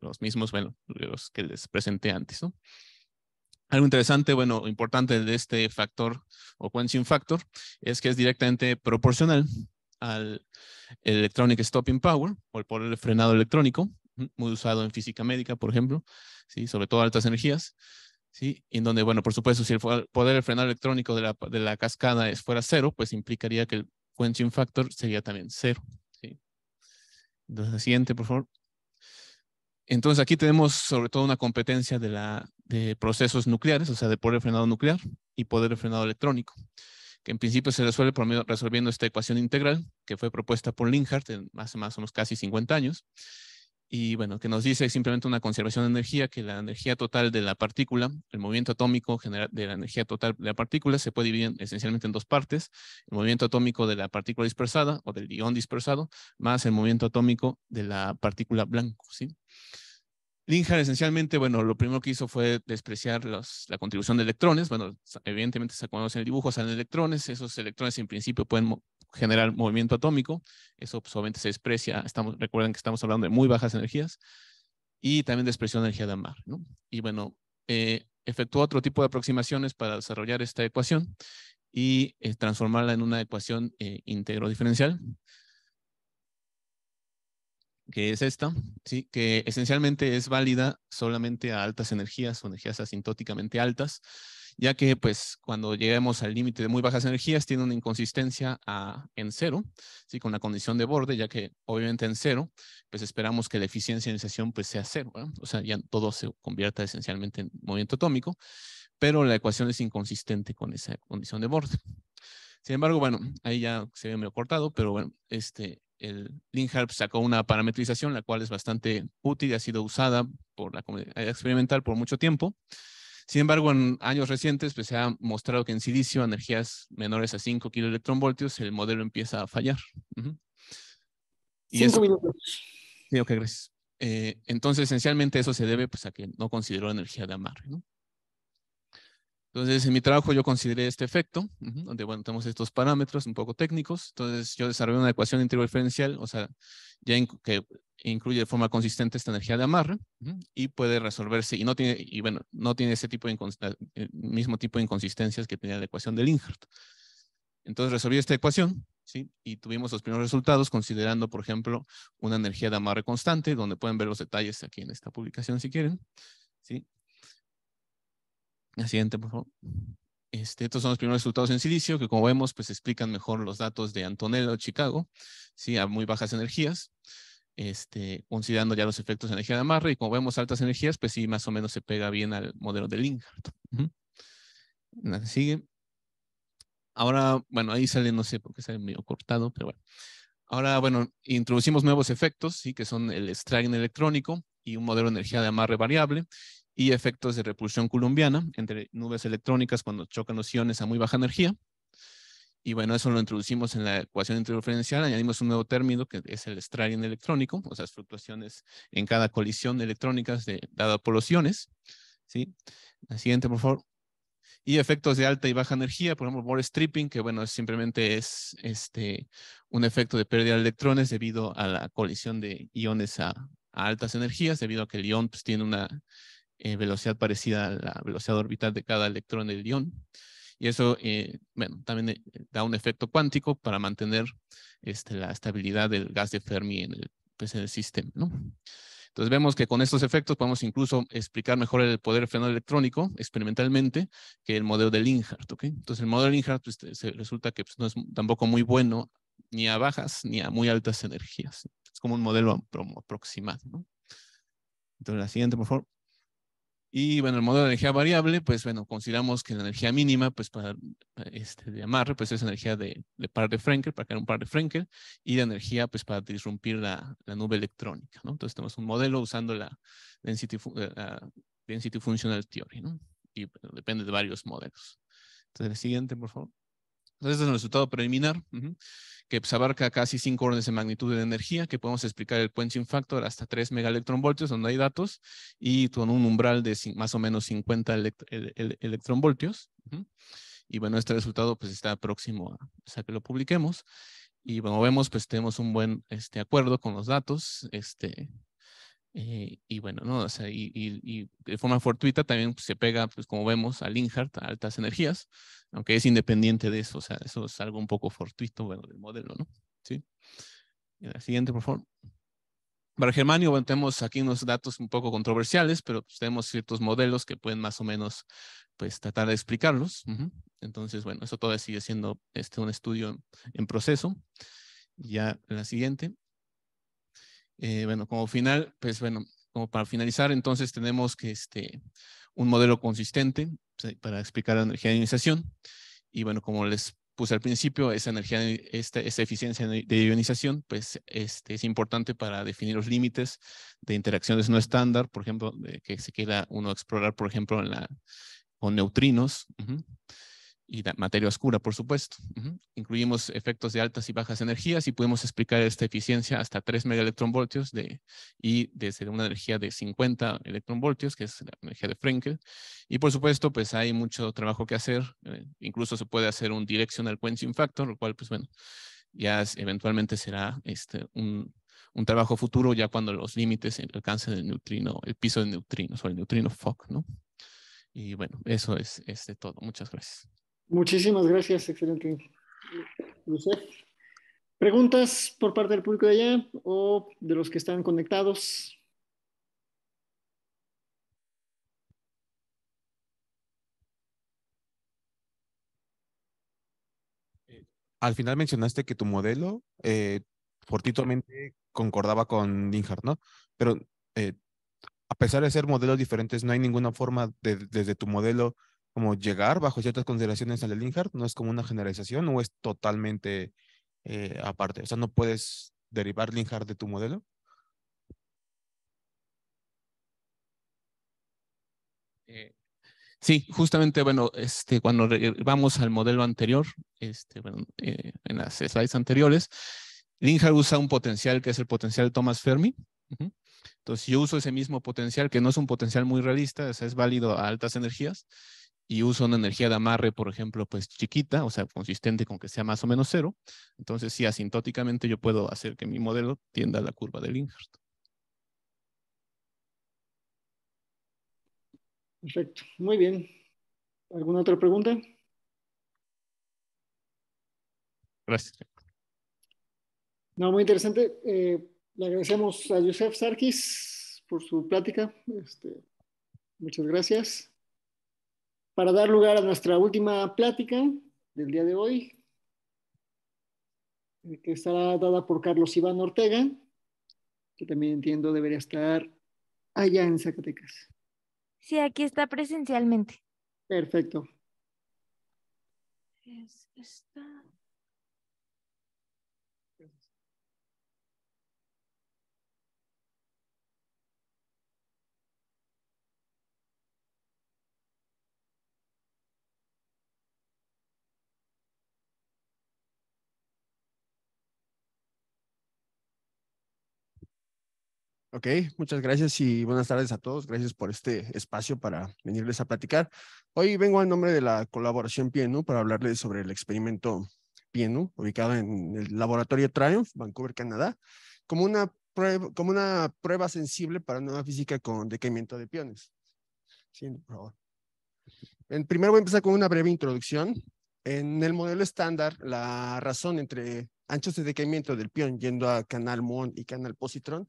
los mismos, bueno, los que les presenté antes, ¿no? Algo interesante, bueno, importante de este factor o Quenching Factor es que es directamente proporcional al Electronic Stopping Power o el poder de frenado electrónico, muy usado en física médica, por ejemplo, ¿sí? sobre todo altas energías. ¿sí? En donde, bueno, por supuesto, si el poder de frenado electrónico de la, de la cascada es, fuera cero, pues implicaría que el quenching factor sería también cero. ¿sí? Entonces, siguiente, por favor. Entonces, aquí tenemos sobre todo una competencia de, la, de procesos nucleares, o sea, de poder de frenado nuclear y poder de frenado electrónico, que en principio se resuelve resolviendo esta ecuación integral que fue propuesta por Linhart hace más o menos casi 50 años y bueno, que nos dice simplemente una conservación de energía, que la energía total de la partícula, el movimiento atómico general de la energía total de la partícula se puede dividir esencialmente en dos partes, el movimiento atómico de la partícula dispersada o del guión dispersado, más el movimiento atómico de la partícula blanca, ¿sí? esencialmente, bueno, lo primero que hizo fue despreciar los, la contribución de electrones. Bueno, evidentemente, conoce en el dibujo salen electrones, esos electrones en principio pueden generar movimiento atómico. Eso solamente se desprecia. Estamos, recuerden que estamos hablando de muy bajas energías y también de expresión de energía del mar. Y bueno, eh, efectuó otro tipo de aproximaciones para desarrollar esta ecuación y eh, transformarla en una ecuación eh, íntegro-diferencial, que es esta, ¿sí? que esencialmente es válida solamente a altas energías o energías asintóticamente altas, ya que pues cuando lleguemos al límite de muy bajas energías tiene una inconsistencia en cero, ¿sí? con la condición de borde, ya que obviamente en cero, pues esperamos que la eficiencia de iniciación pues sea cero, o sea, ya todo se convierta esencialmente en movimiento atómico, pero la ecuación es inconsistente con esa condición de borde. Sin embargo, bueno, ahí ya se ve medio cortado, pero bueno, este, el sacó una parametrización, la cual es bastante útil y ha sido usada por la comunidad eh, experimental por mucho tiempo. Sin embargo, en años recientes pues, se ha mostrado que en silicio, energías menores a 5 kiloelectronvoltios, el modelo empieza a fallar. y Sí, ok, gracias. Eh, entonces, esencialmente eso se debe pues, a que no consideró energía de amarre. ¿no? Entonces, en mi trabajo yo consideré este efecto, donde, bueno, tenemos estos parámetros un poco técnicos. Entonces, yo desarrollé una ecuación diferencial, o sea, ya en, que incluye de forma consistente esta energía de amarre y puede resolverse y no tiene y bueno no tiene ese tipo de eh, eh, mismo tipo de inconsistencias que tenía la ecuación de Linhart. Entonces resolví esta ecuación ¿sí? y tuvimos los primeros resultados considerando por ejemplo una energía de amarre constante donde pueden ver los detalles aquí en esta publicación si quieren. ¿sí? La siguiente por favor. Este, estos son los primeros resultados en silicio que como vemos pues explican mejor los datos de Antonello Chicago ¿sí? a muy bajas energías. Este, considerando ya los efectos de energía de amarre, y como vemos altas energías, pues sí, más o menos se pega bien al modelo de Lingard. Sigue. Ahora, bueno, ahí sale, no sé por qué sale medio cortado, pero bueno. Ahora, bueno, introducimos nuevos efectos, ¿sí? que son el strain electrónico y un modelo de energía de amarre variable y efectos de repulsión colombiana entre nubes electrónicas cuando chocan los iones a muy baja energía y bueno, eso lo introducimos en la ecuación interferencial, añadimos un nuevo término que es el strain electrónico, o sea, fluctuaciones en cada colisión electrónica de, dada por los iones. ¿sí? La siguiente, por favor. Y efectos de alta y baja energía, por ejemplo, more stripping, que bueno, simplemente es este, un efecto de pérdida de electrones debido a la colisión de iones a, altas energías, debido a que el ion pues, tiene una eh, velocidad parecida a la velocidad orbital de cada electrón del ion. Y eso, eh, bueno, también eh, da un efecto cuántico para mantener este, la estabilidad del gas de Fermi en el, pues, sistema, ¿no? Entonces vemos que con estos efectos podemos incluso explicar mejor el poder freno electrónico experimentalmente que el modelo de Linhart, ¿ok? Entonces el modelo de Linhart pues, resulta que pues, no es tampoco muy bueno ni a bajas ni a muy altas energías. Es como un modelo um, aproximado, ¿no? Entonces la siguiente, por favor. Y bueno, el modelo de energía variable, pues bueno, consideramos que la energía mínima, pues para este, de amarre, pues es energía de, par de Frenkel, para crear un par de Frenkel, y la energía, pues para disrumpir la, la nube electrónica, ¿no? Entonces tenemos un modelo usando la density, eh, density functional theory, ¿no? Y depende de varios modelos. Entonces, el siguiente, por favor. Entonces, es el resultado preliminar, que pues, abarca casi cinco órdenes de magnitud de energía, que podemos explicar el quenching factor hasta 3 megaelectronvoltios, donde hay datos, y con un umbral de más o menos 50 electronvoltios. Y bueno, este resultado pues está próximo a, a que lo publiquemos. Y bueno, vemos, pues tenemos un buen este, acuerdo con los datos, este, y bueno, ¿no? O sea, y, y, de forma fortuita también pues, se pega, pues como vemos, al Inhart, a altas energías, aunque es independiente de eso, o sea, eso es algo un poco fortuito, bueno, del modelo, ¿no? Sí. la siguiente, por favor. Para Germanio, bueno, tenemos aquí unos datos un poco controversiales, pero pues, tenemos ciertos modelos que pueden más o menos, pues, tratar de explicarlos. Entonces, bueno, eso todavía sigue siendo este, un estudio en proceso. Ya la siguiente. Eh, bueno, como final, pues bueno, como para finalizar, entonces tenemos que este, un modelo consistente para explicar la energía de ionización. Y bueno, como les puse al principio, esa energía, esta, eficiencia de ionización, pues este, es importante para definir los límites de interacciones no estándar, por ejemplo, que se quiera uno explorar, por ejemplo, en la, con neutrinos y la materia oscura, por supuesto. Incluimos efectos de altas y bajas energías y podemos explicar esta eficiencia hasta 3 megaelectronvoltios de, y desde una energía de 50 electronvoltios, que es la energía de Frenkel. Y por supuesto, pues hay mucho trabajo que hacer. Eh, incluso se puede hacer un directional quenching factor, lo cual, pues bueno, ya eventualmente será este, un, un, trabajo futuro ya cuando los límites alcancen el neutrino, el piso de neutrinos o el neutrino FOC, ¿no? Y bueno, eso es, es de todo. Muchas gracias. Muchísimas gracias, excelente. ¿Preguntas por parte del público de allá o de los que están conectados? Al final mencionaste que tu modelo eh, fortuitamente concordaba con Linhart, ¿no? Pero eh, a pesar de ser modelos diferentes, no hay ninguna forma de, desde tu modelo como llegar bajo ciertas consideraciones al Linhart? no es como una generalización o es totalmente eh, aparte. O sea, no puedes derivar Linhart de tu modelo. Eh, sí, justamente, bueno, este, cuando vamos al modelo anterior, este, eh, en las slides anteriores, Linhart usa un potencial que es el potencial Thomas Fermi. Entonces, yo uso ese mismo potencial, que no es un potencial muy realista, es válido a altas energías, y uso una energía de amarre, por ejemplo, pues chiquita, o sea, consistente con que sea más o menos cero, entonces sí, asintóticamente yo puedo hacer que mi modelo tienda a la curva del Linhart. Perfecto, muy bien. ¿Alguna otra pregunta? Gracias. No, muy interesante. Eh, le agradecemos a Joseph Sarkis por su plática. Este, muchas gracias para dar lugar a nuestra última plática del día de hoy, que estará dada por Carlos Iván Ortega, que también entiendo debería estar allá en Zacatecas. Sí, aquí está presencialmente. Perfecto. Es esta... muchas gracias y buenas tardes a todos. Gracias por este espacio para venirles a platicar. Hoy vengo en nombre de la colaboración PNU para hablarles sobre el experimento PNU, ubicado en el laboratorio Triumph, Vancouver, Canadá, como una prueba, como una prueba sensible para nueva física con decaimiento de piones. Sí, por favor. En, primero voy a empezar con una breve introducción. En el modelo estándar, la razón entre anchos de decaimiento del pion yendo a canal muón y canal positrón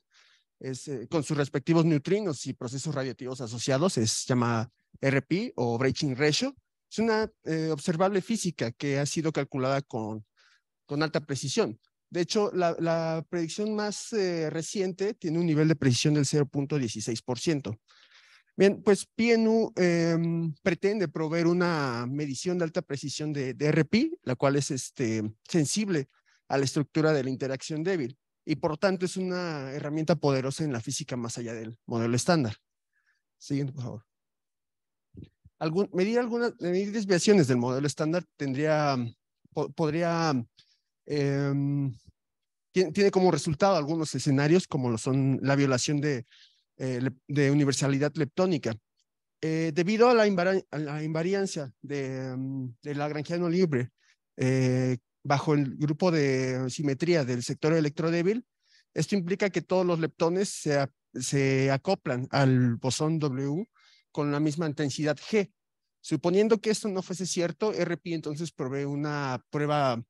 eh, con sus respectivos neutrinos y procesos radiativos asociados, es llama RP o Breaching Ratio. Es una eh, observable física que ha sido calculada con, con alta precisión. De hecho, la, predicción más eh, reciente tiene un nivel de precisión del 0.16%. Bien, pues PNU em, pretende proveer una medición de alta precisión de, de RP, la cual es este, sensible a la estructura de la interacción débil y por tanto es una herramienta poderosa en la física más allá del modelo estándar. Siguiente, por favor. Algún, medir desviaciones del modelo estándar tendría, mm, podría, mm, em, tiene, como resultado algunos escenarios como lo son la violación de, eh, de universalidad leptónica. Eh, debido a la, la, invariancia de, mm, de no libre, eh, bajo el grupo de simetría del sector electrodébil, esto implica que todos los leptones se, acoplan al bosón W con la misma intensidad G. Suponiendo que esto no fuese cierto, RP entonces provee una prueba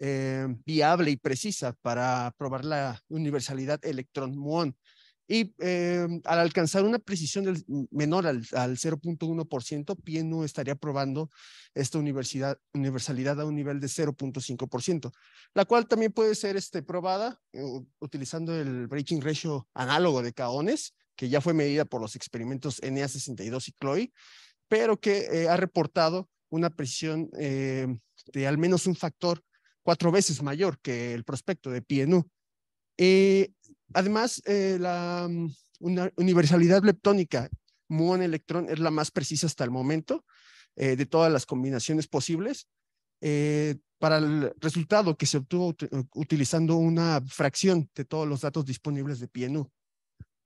eh, viable y precisa para probar la universalidad electrón-muón y em, al alcanzar una precisión menor al, 0.1%, PNU e estaría probando esta universidad, universalidad a un nivel de 0.5%, la cual también puede ser este, probada eh, utilizando el breaking ratio análogo de caones, que ya fue medida por los experimentos NA62 y CLOI, pero que eh, ha reportado una precisión eh, de al menos un factor cuatro veces mayor que el prospecto de PNU. E eh, Además, eh, la mm, universalidad leptónica muón electrón es la más precisa hasta el momento eh, de todas las combinaciones posibles. Eh, para el resultado que se obtuvo utilizando una fracción de todos los datos disponibles de PNU.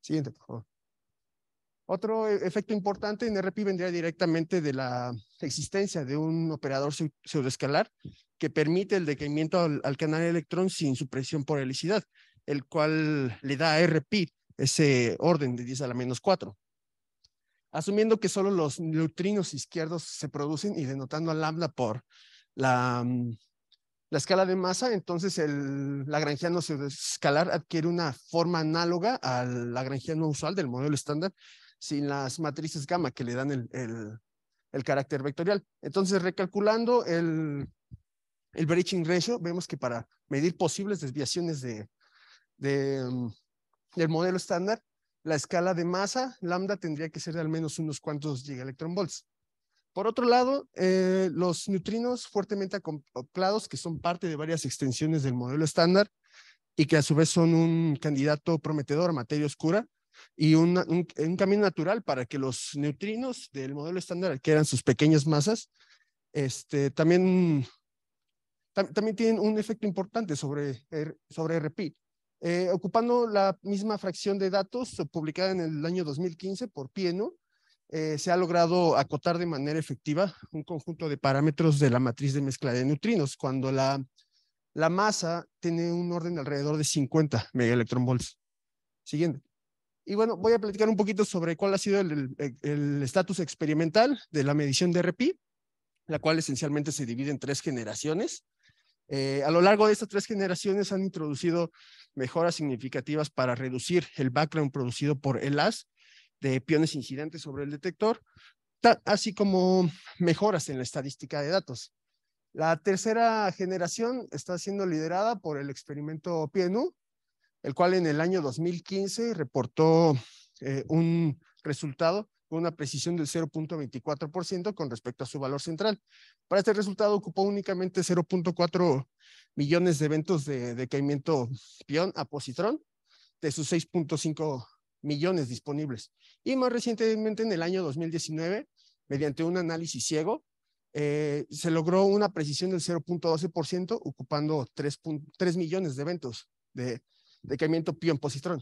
Siguiente, por favor. Otro e-, efecto importante en RPI vendría directamente de la existencia de un operador pseudoescalar que permite el decaimiento al, al canal electrón sin supresión por helicidad el cual le da a RP ese orden de 10 a la menos 4. Asumiendo que solo los neutrinos izquierdos se producen y denotando a lambda por la, mm, la escala de masa, entonces el lagrangiano escalar adquiere una forma análoga al lagrangiano usual del modelo estándar sin las matrices gamma que le dan el, carácter vectorial. Entonces, recalculando el, el breaching ratio, vemos que para medir posibles desviaciones de de, mm, del modelo estándar, la escala de masa lambda tendría que ser de al menos unos cuantos gigaelectronvolts. Por otro lado, eh, los neutrinos fuertemente acoplados, que son parte de varias extensiones del modelo estándar y que a su vez son un candidato prometedor a materia oscura y un, camino natural para que los neutrinos del modelo estándar que eran sus pequeñas masas, este, también, también tienen un efecto importante sobre, sobre eh, ocupando la misma fracción de datos eh, publicada en el año 2015 por Pieno, eh, se ha logrado acotar de manera efectiva un conjunto de parámetros de la matriz de mezcla de neutrinos, cuando la, la masa tiene un orden alrededor de 50 megaelectronvolts. Siguiente. Y bueno, voy a platicar un poquito sobre cuál ha sido el estatus experimental de la medición de RPI, la cual esencialmente se divide en tres generaciones. Eh, a lo largo de estas tres generaciones han introducido mejoras significativas para reducir el background producido por el AS de piones incidentes sobre el detector, así como mejoras en la estadística de datos. La tercera generación está siendo liderada por el experimento PNU, el cual en el año 2015 reportó eh, un resultado con una precisión del 0.24% con respecto a su valor central. Para este resultado ocupó únicamente 0.4 millones de eventos de caimiento pion a positrón de sus 6.5 millones disponibles. Y más recientemente, en el año 2019, mediante un análisis ciego, eh, se logró una precisión del 0.12%, ocupando 3, millones de eventos de caimiento pion positrón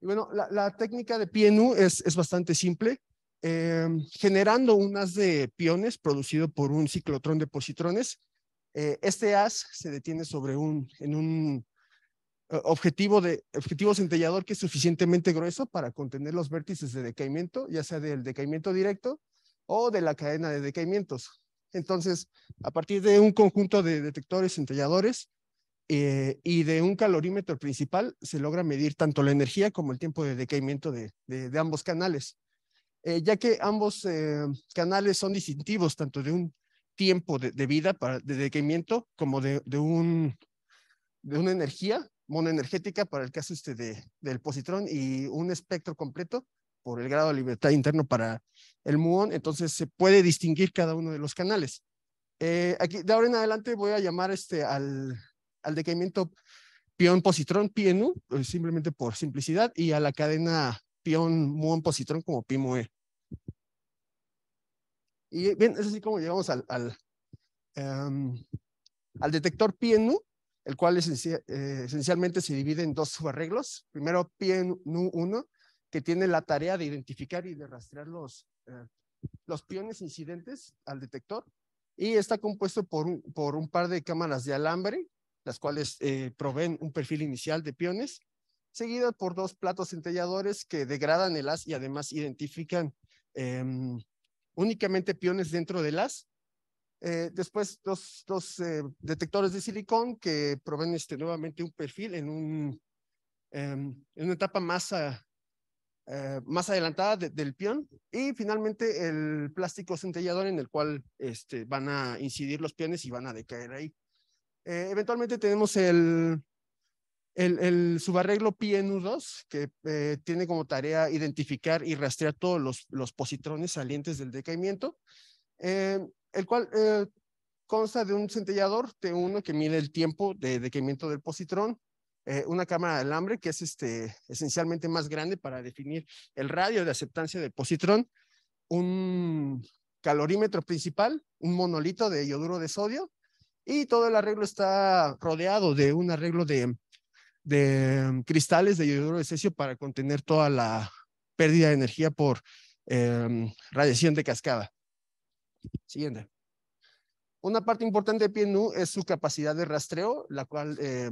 bueno, la, técnica de PNU es, es bastante simple. Em, generando un haz de piones producido por un ciclotrón de positrones. Eh, este haz se detiene sobre un, en un eh, objetivo, de, objetivo centellador que es suficientemente grueso para contener los vértices de decaimiento, ya sea del decaimiento directo o de la cadena de decaimientos. Entonces, a partir de un conjunto de detectores centelladores, eh, y de un calorímetro principal se logra medir tanto la energía como el tiempo de decaimiento de, de, ambos canales, eh, ya que ambos eh, canales son distintivos tanto de un tiempo de, vida para, de decaimiento como de, un, de una energía monoenergética para el caso este de, del positrón y un espectro completo por el grado de libertad interno para el muón, entonces se puede distinguir cada uno de los canales. aquí, de ahora en adelante voy a llamar este al, al decaimiento pion positrón PNU, eh, simplemente por simplicidad, y a la cadena pion muon positrón como PIMOE Y eh, bien, es así como llegamos al, al, em, al detector PNU, el cual es, eh, esencialmente se divide en dos subarreglos. Primero, PNU1, que tiene la tarea de identificar y de rastrear los, los piones incidentes al detector. Y está compuesto por un, por un par de cámaras de alambre las cuales eh, proveen un perfil inicial de piones, seguido por dos platos centelladores que degradan el as y además identifican em, únicamente piones dentro del as. Eh, después, dos, dos eh, detectores de silicón que proveen este, nuevamente un perfil en, un, em, en una etapa más, más adelantada del pión y finalmente el plástico centellador en el cual este, van a incidir los piones y van a decaer ahí. Eh, eventualmente tenemos el, el, subarreglo PNU2, que eh, tiene como tarea identificar y rastrear todos los, positrones salientes del decaimiento, eh, el cual consta de un centellador T1 que mide el tiempo de decaimiento del positrón, una cámara de alambre que es este, esencialmente más grande para definir el radio de aceptancia del positrón, un calorímetro principal, un monolito de yoduro de sodio, y todo el arreglo está rodeado de un arreglo de, cristales de yoduro de cesio para contener toda la pérdida de energía por em, radiación de cascada. Siguiente. Una parte importante de PNU es su capacidad de rastreo, la cual eh,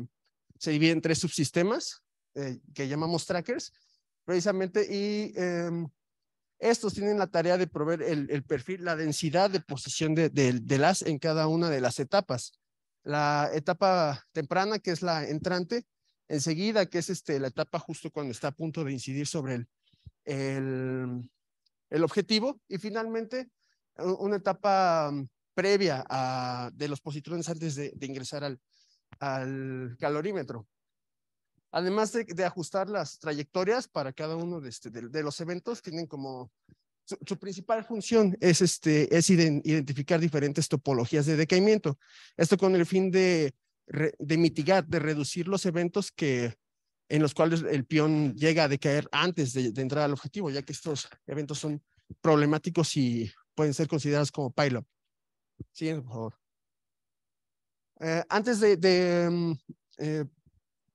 se divide en tres subsistemas eh, que llamamos trackers, precisamente, y em, estos tienen la tarea de proveer el, perfil, la densidad de posición de, de, las en cada una de las etapas. La etapa temprana, que es la entrante, enseguida, que es este, la etapa justo cuando está a punto de incidir sobre el, objetivo, y finalmente una etapa mm, previa de los positrones antes de, ingresar al calorímetro además de, ajustar las trayectorias para cada uno de, este, los eventos, tienen como su, principal función es, este, identificar diferentes topologías de decaimiento. Esto con el fin de, mitigar, de reducir los eventos que, en los cuales el peón llega a decaer antes de, entrar al objetivo, ya que estos eventos son problemáticos y pueden ser considerados como pile por favor. Eh, antes de, mm, eh,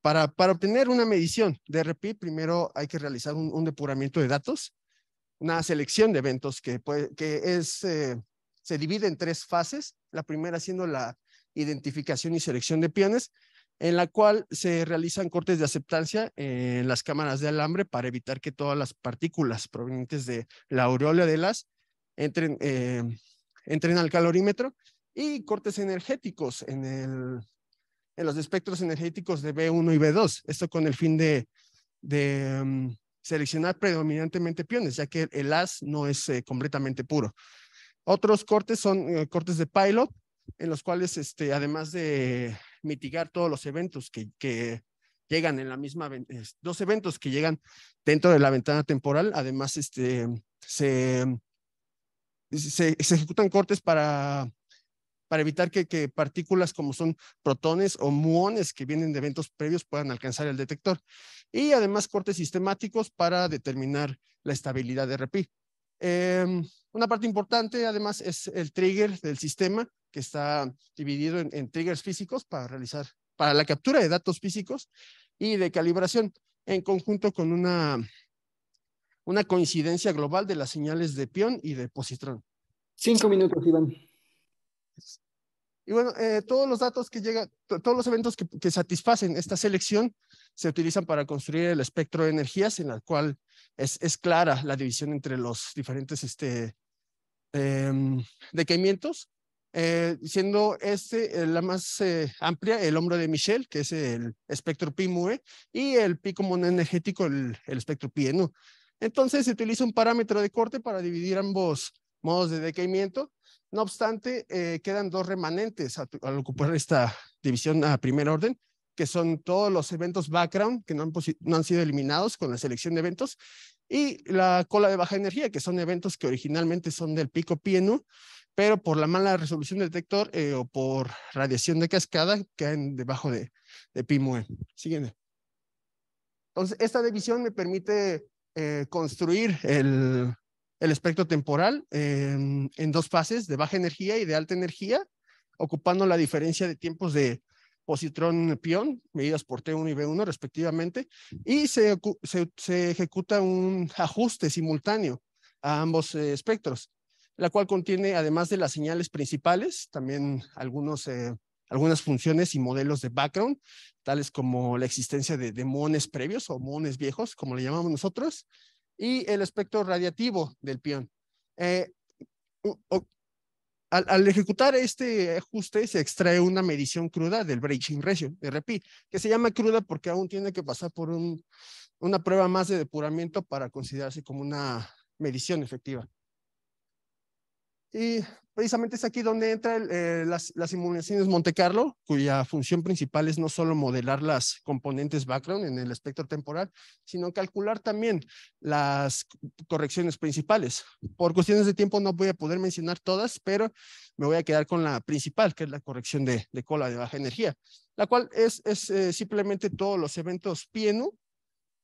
para, obtener una medición de RPI, primero hay que realizar un, depuramiento de datos, una selección de eventos que, es, eh, se divide en tres fases. La primera siendo la identificación y selección de piones, en la cual se realizan cortes de aceptancia en las cámaras de alambre para evitar que todas las partículas provenientes de la aureola de las entren, eh, entren al calorímetro y cortes energéticos en el en los espectros energéticos de B1 y B2. Esto con el fin de, mm, seleccionar predominantemente piones, ya que el AS no es eh, completamente puro. Otros cortes son eh, cortes de pilot, en los cuales, este, además de mitigar todos los eventos que, llegan en la misma, dos eventos que llegan dentro de la ventana temporal, además este, se, se ejecutan cortes para para evitar que, partículas como son protones o muones que vienen de eventos previos puedan alcanzar el detector. Y además cortes sistemáticos para determinar la estabilidad de RPI. Em, una parte importante además es el trigger del sistema que está dividido en, triggers físicos para realizar, para la captura de datos físicos y de calibración en conjunto con una, una coincidencia global de las señales de peón y de positrón. Cinco minutos, Iván. Y bueno, eh, todos los datos que llegan, todos los eventos que, satisfacen esta selección se utilizan para construir el espectro de energías en el cual es, clara la división entre los diferentes este, em, decaimientos, eh, siendo este eh, la más amplia, el hombro de Michel, que es el espectro pi e, y el pi monoenergético energético, el, espectro pi Entonces se utiliza un parámetro de corte para dividir ambos modos de decaimiento no obstante, eh, quedan dos remanentes al, ocupar esta división a primer orden, que son todos los eventos background que no han, sido eliminados con la selección de eventos y la cola de baja energía, que son eventos que originalmente son del pico PNU, pero por la mala resolución del detector eh, o por radiación de cascada caen debajo de, de e. Siguiente. Entonces, esta división me permite eh, construir el, el espectro temporal en dos fases, de baja energía y de alta energía, ocupando la diferencia de tiempos de positrón-pión, medidas por T1 y B1 respectivamente, y se, ejecuta un ajuste simultáneo a ambos eh, espectros, la cual contiene, además de las señales principales, también algunos, eh, algunas funciones y modelos de background, tales como la existencia de, de previos o mones viejos, como le llamamos nosotros, y el espectro radiativo del pion. Eh, al, ejecutar este ajuste se extrae una medición cruda del breaching ratio, de RP, que se llama cruda porque aún tiene que pasar por una prueba más de depuramiento para considerarse como una medición efectiva. Y precisamente es aquí donde entran eh, las, las, inmunizaciones Monte Carlo, cuya función principal es no solo modelar las componentes background en el espectro temporal, sino calcular también las correcciones principales. Por cuestiones de tiempo no voy a poder mencionar todas, pero me voy a quedar con la principal, que es la corrección de, cola de baja energía, la cual es, es eh, simplemente todos los eventos PNU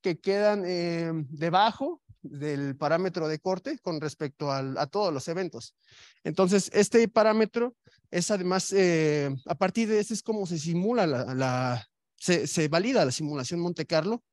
que quedan eh, debajo del parámetro de corte con respecto a todos los eventos. Entonces, este parámetro es además, eh, a partir de este es como se simula la, la se, valida la simulación Monte Carlo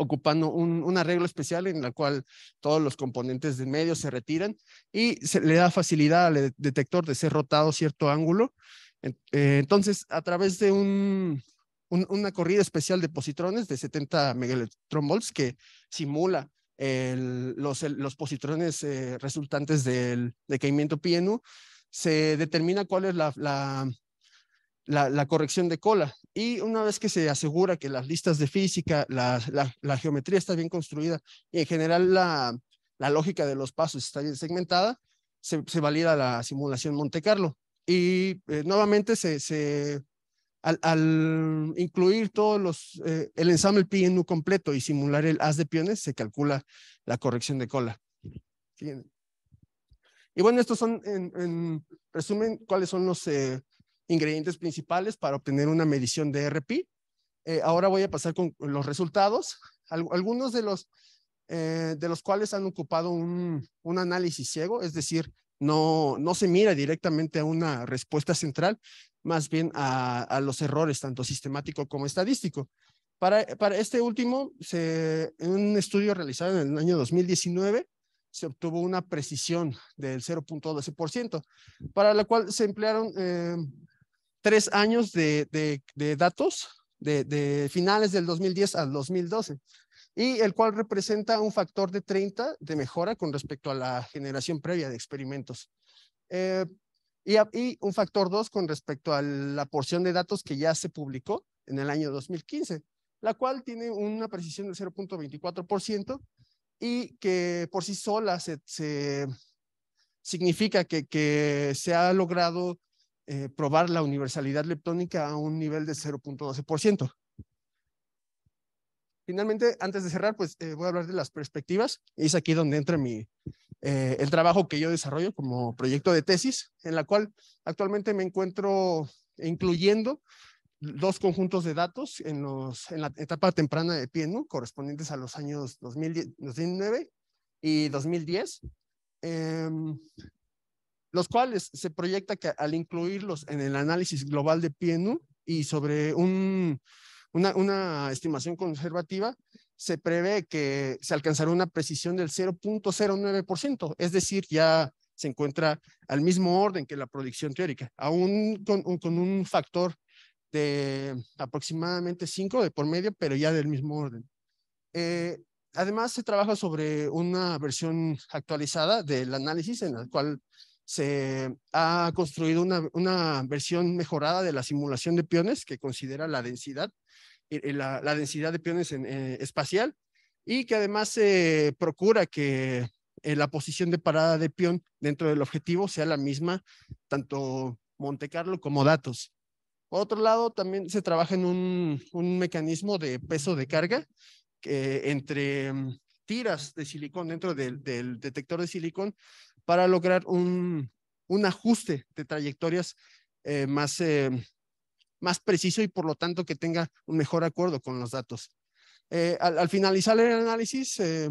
ocupando un, arreglo especial en la cual todos los componentes de medio se retiran y se le da facilidad al detector de ser rotado cierto ángulo. Eh, entonces, a través de un, una corrida especial de positrones de 70 megaelectronvolts que simula los, los, positrones eh, resultantes del decaimiento PNU, se determina cuál es la, la, la, corrección de cola. Y una vez que se asegura que las listas de física, la, geometría está bien construida y en general la, lógica de los pasos está bien segmentada, se, valida la simulación Monte Carlo. Y eh, nuevamente se, se al, incluir todos los, eh, el ensamble PNU completo y simular el as de piones, se calcula la corrección de cola. Y bueno, estos son, en, resumen, cuáles son los eh, ingredientes principales para obtener una medición de rpi. Eh, ahora voy a pasar con los resultados, algunos de los, de los cuales han ocupado un, análisis ciego, es decir, no, no se mira directamente a una respuesta central, más bien a, a los errores, tanto sistemático como estadístico. Para, para este último, se, en un estudio realizado en el año 2019, se obtuvo una precisión del 0.12%, para la cual se emplearon eh, tres años de, de, de datos de, de, finales del 2010 al 2012, y el cual representa un factor de 30 de mejora con respecto a la generación previa de experimentos. Eh, y, un factor 2 con respecto a la porción de datos que ya se publicó en el año 2015, la cual tiene una precisión del 0.24% y que por sí sola se, significa que, se ha logrado eh, probar la universalidad leptónica a un nivel de 0.12%. Finalmente, antes de cerrar, pues eh, voy a hablar de las perspectivas. Es aquí donde entra mi, eh, el trabajo que yo desarrollo como proyecto de tesis, en la cual actualmente me encuentro incluyendo dos conjuntos de datos en, los, en la etapa temprana de PNU, correspondientes a los años 2009 y 2010, em, los cuales se proyecta que al incluirlos en el análisis global de PNU y sobre un, una, una estimación conservativa, se prevé que se alcanzará una precisión del 0.09%, es decir, ya se encuentra al mismo orden que la predicción teórica, aún con, un factor de aproximadamente 5 de por medio, pero ya del mismo orden. Eh, además, se trabaja sobre una versión actualizada del análisis en la cual se ha construido una, una versión mejorada de la simulación de piones que considera la densidad eh, eh, la, densidad de piones en, eh, espacial y que además se procura que la posición de parada de pion dentro del objetivo sea la misma, tanto Monte Carlo como datos. Por otro lado, también se trabaja en un, mecanismo de peso de carga entre mm, tiras de silicón dentro del, detector de silicón para lograr un, ajuste de trayectorias más más preciso y por lo tanto que tenga un mejor acuerdo con los datos. Eh, al, finalizar el análisis eh,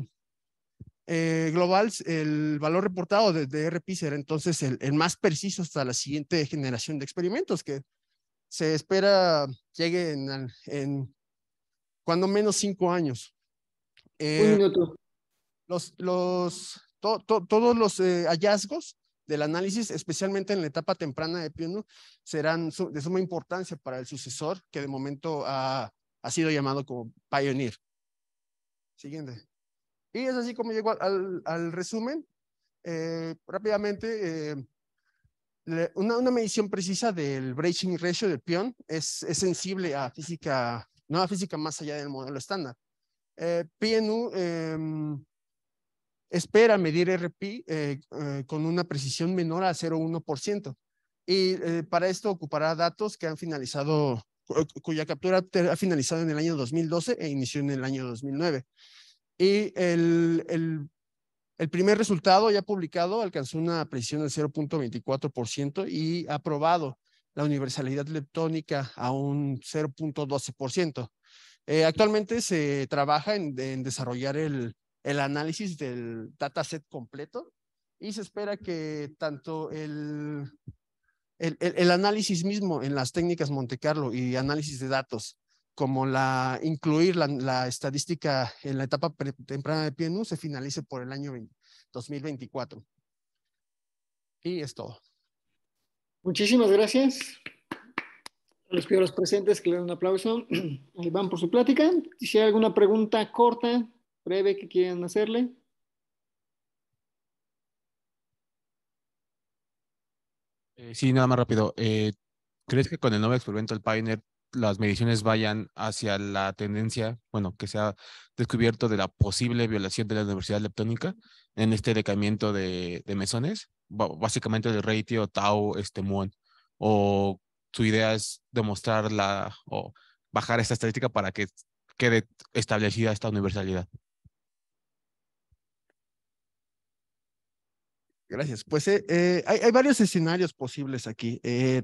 eh, global, el valor reportado de, de será entonces el, más preciso hasta la siguiente generación de experimentos que se espera llegue en, en cuando menos cinco años. Un minuto. Los, los, todos los hallazgos del análisis, especialmente en la etapa temprana de PNU, serán de suma importancia para el sucesor que de momento ha, sido llamado como Pioneer. Siguiente. Y es así como llego al, resumen. Eh, rápidamente, eh, una, una, medición precisa del breaching ratio del Pion es, es, sensible a física, no a física más allá del modelo estándar. Eh, PNU espera medir RP eh, eh, con una precisión menor a 0,1%. Y eh, para esto ocupará datos que han finalizado, cuya captura ha finalizado en el año 2012 e inició en el año 2009. Y el, el, primer resultado ya publicado alcanzó una precisión de 0.24% y ha probado la universalidad leptónica a un 0.12%. actualmente se trabaja en desarrollar el, el análisis del dataset completo y se espera que tanto el, el, análisis mismo en las técnicas Monte Carlo y análisis de datos como la incluir la, la estadística en la etapa temprana de PNU se finalice por el año 2024. Y es todo. Muchísimas gracias. Les los que los presentes que le den un aplauso. Ahí van por su plática. Si hay alguna pregunta corta, breve que quieren hacerle. Eh, sí, nada más rápido. Eh, ¿Crees que con el nuevo experimento del Pioneer las mediciones vayan hacia la tendencia, bueno, que se ha descubierto de la posible violación de la universidad leptónica en este decaimiento de, mesones, básicamente del ratio tau este muon, o tu idea es demostrarla o bajar esta estadística para que quede establecida esta universalidad. Gracias. Pues eh, eh, hay, varios escenarios posibles aquí. Eh,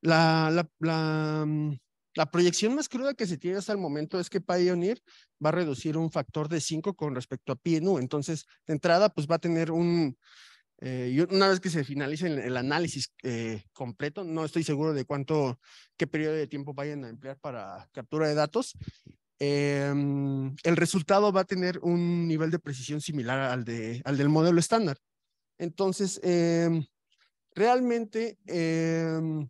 la, la, mm, la, proyección más cruda que se tiene hasta el momento es que Pioneer va a reducir un factor de 5 con respecto a PNU. Entonces, de entrada, pues va a tener un... una vez que se finalice el, análisis completo, no estoy seguro de cuánto, qué periodo de tiempo vayan a emplear para captura de datos, em, el resultado va a tener un nivel de precisión similar al, de, al del modelo estándar. Entonces, em, realmente em,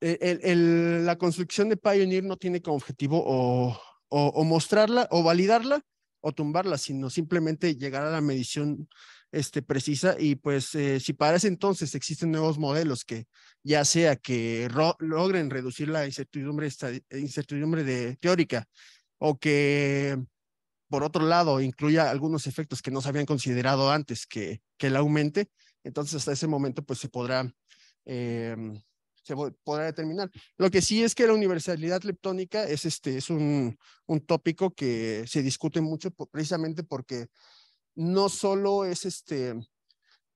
e, la construcción de Pioneer no tiene como objetivo o, mostrarla o validarla o tumbarla, sino simplemente llegar a la medición este, precisa y pues eh, si para ese entonces existen nuevos modelos que ya sea que logren reducir la incertidumbre, incertidumbre de, teórica o que por otro lado, incluya algunos efectos que no se habían considerado antes que, que la aumente, entonces hasta ese momento pues se podrá, em, se podrá determinar. Lo que sí es que la universalidad leptónica es, este, es un, un tópico que se discute mucho precisamente porque no solo es, este,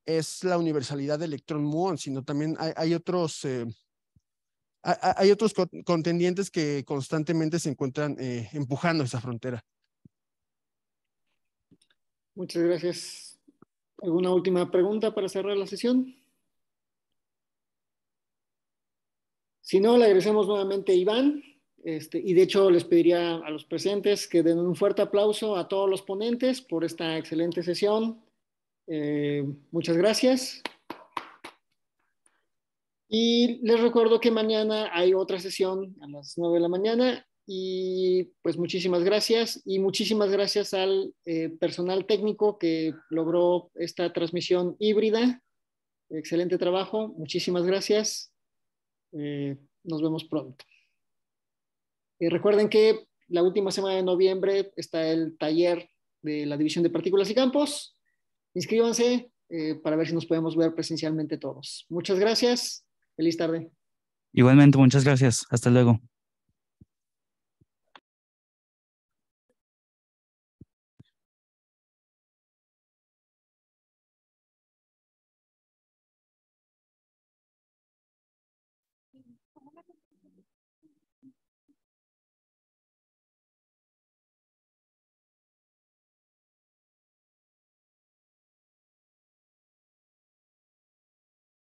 es la universalidad de electrón muón, sino también hay, otros... Eh, otros contendientes que constantemente se encuentran eh, empujando esa frontera. Muchas gracias. ¿Alguna última pregunta para cerrar la sesión? Si no, le agradecemos nuevamente a Iván. Este, y de hecho les pediría a los presentes que den un fuerte aplauso a todos los ponentes por esta excelente sesión. Eh, muchas gracias. Y les recuerdo que mañana hay otra sesión a las nueve de la mañana y pues muchísimas gracias y muchísimas gracias al eh, personal técnico que logró esta transmisión híbrida. Excelente trabajo, muchísimas gracias. Eh, nos vemos pronto. recuerden que la última semana de noviembre está el taller de la División de Partículas y Campos. Inscríbanse eh, para ver si nos podemos ver presencialmente todos. Muchas gracias. Feliz tarde. Igualmente, muchas gracias. Hasta luego.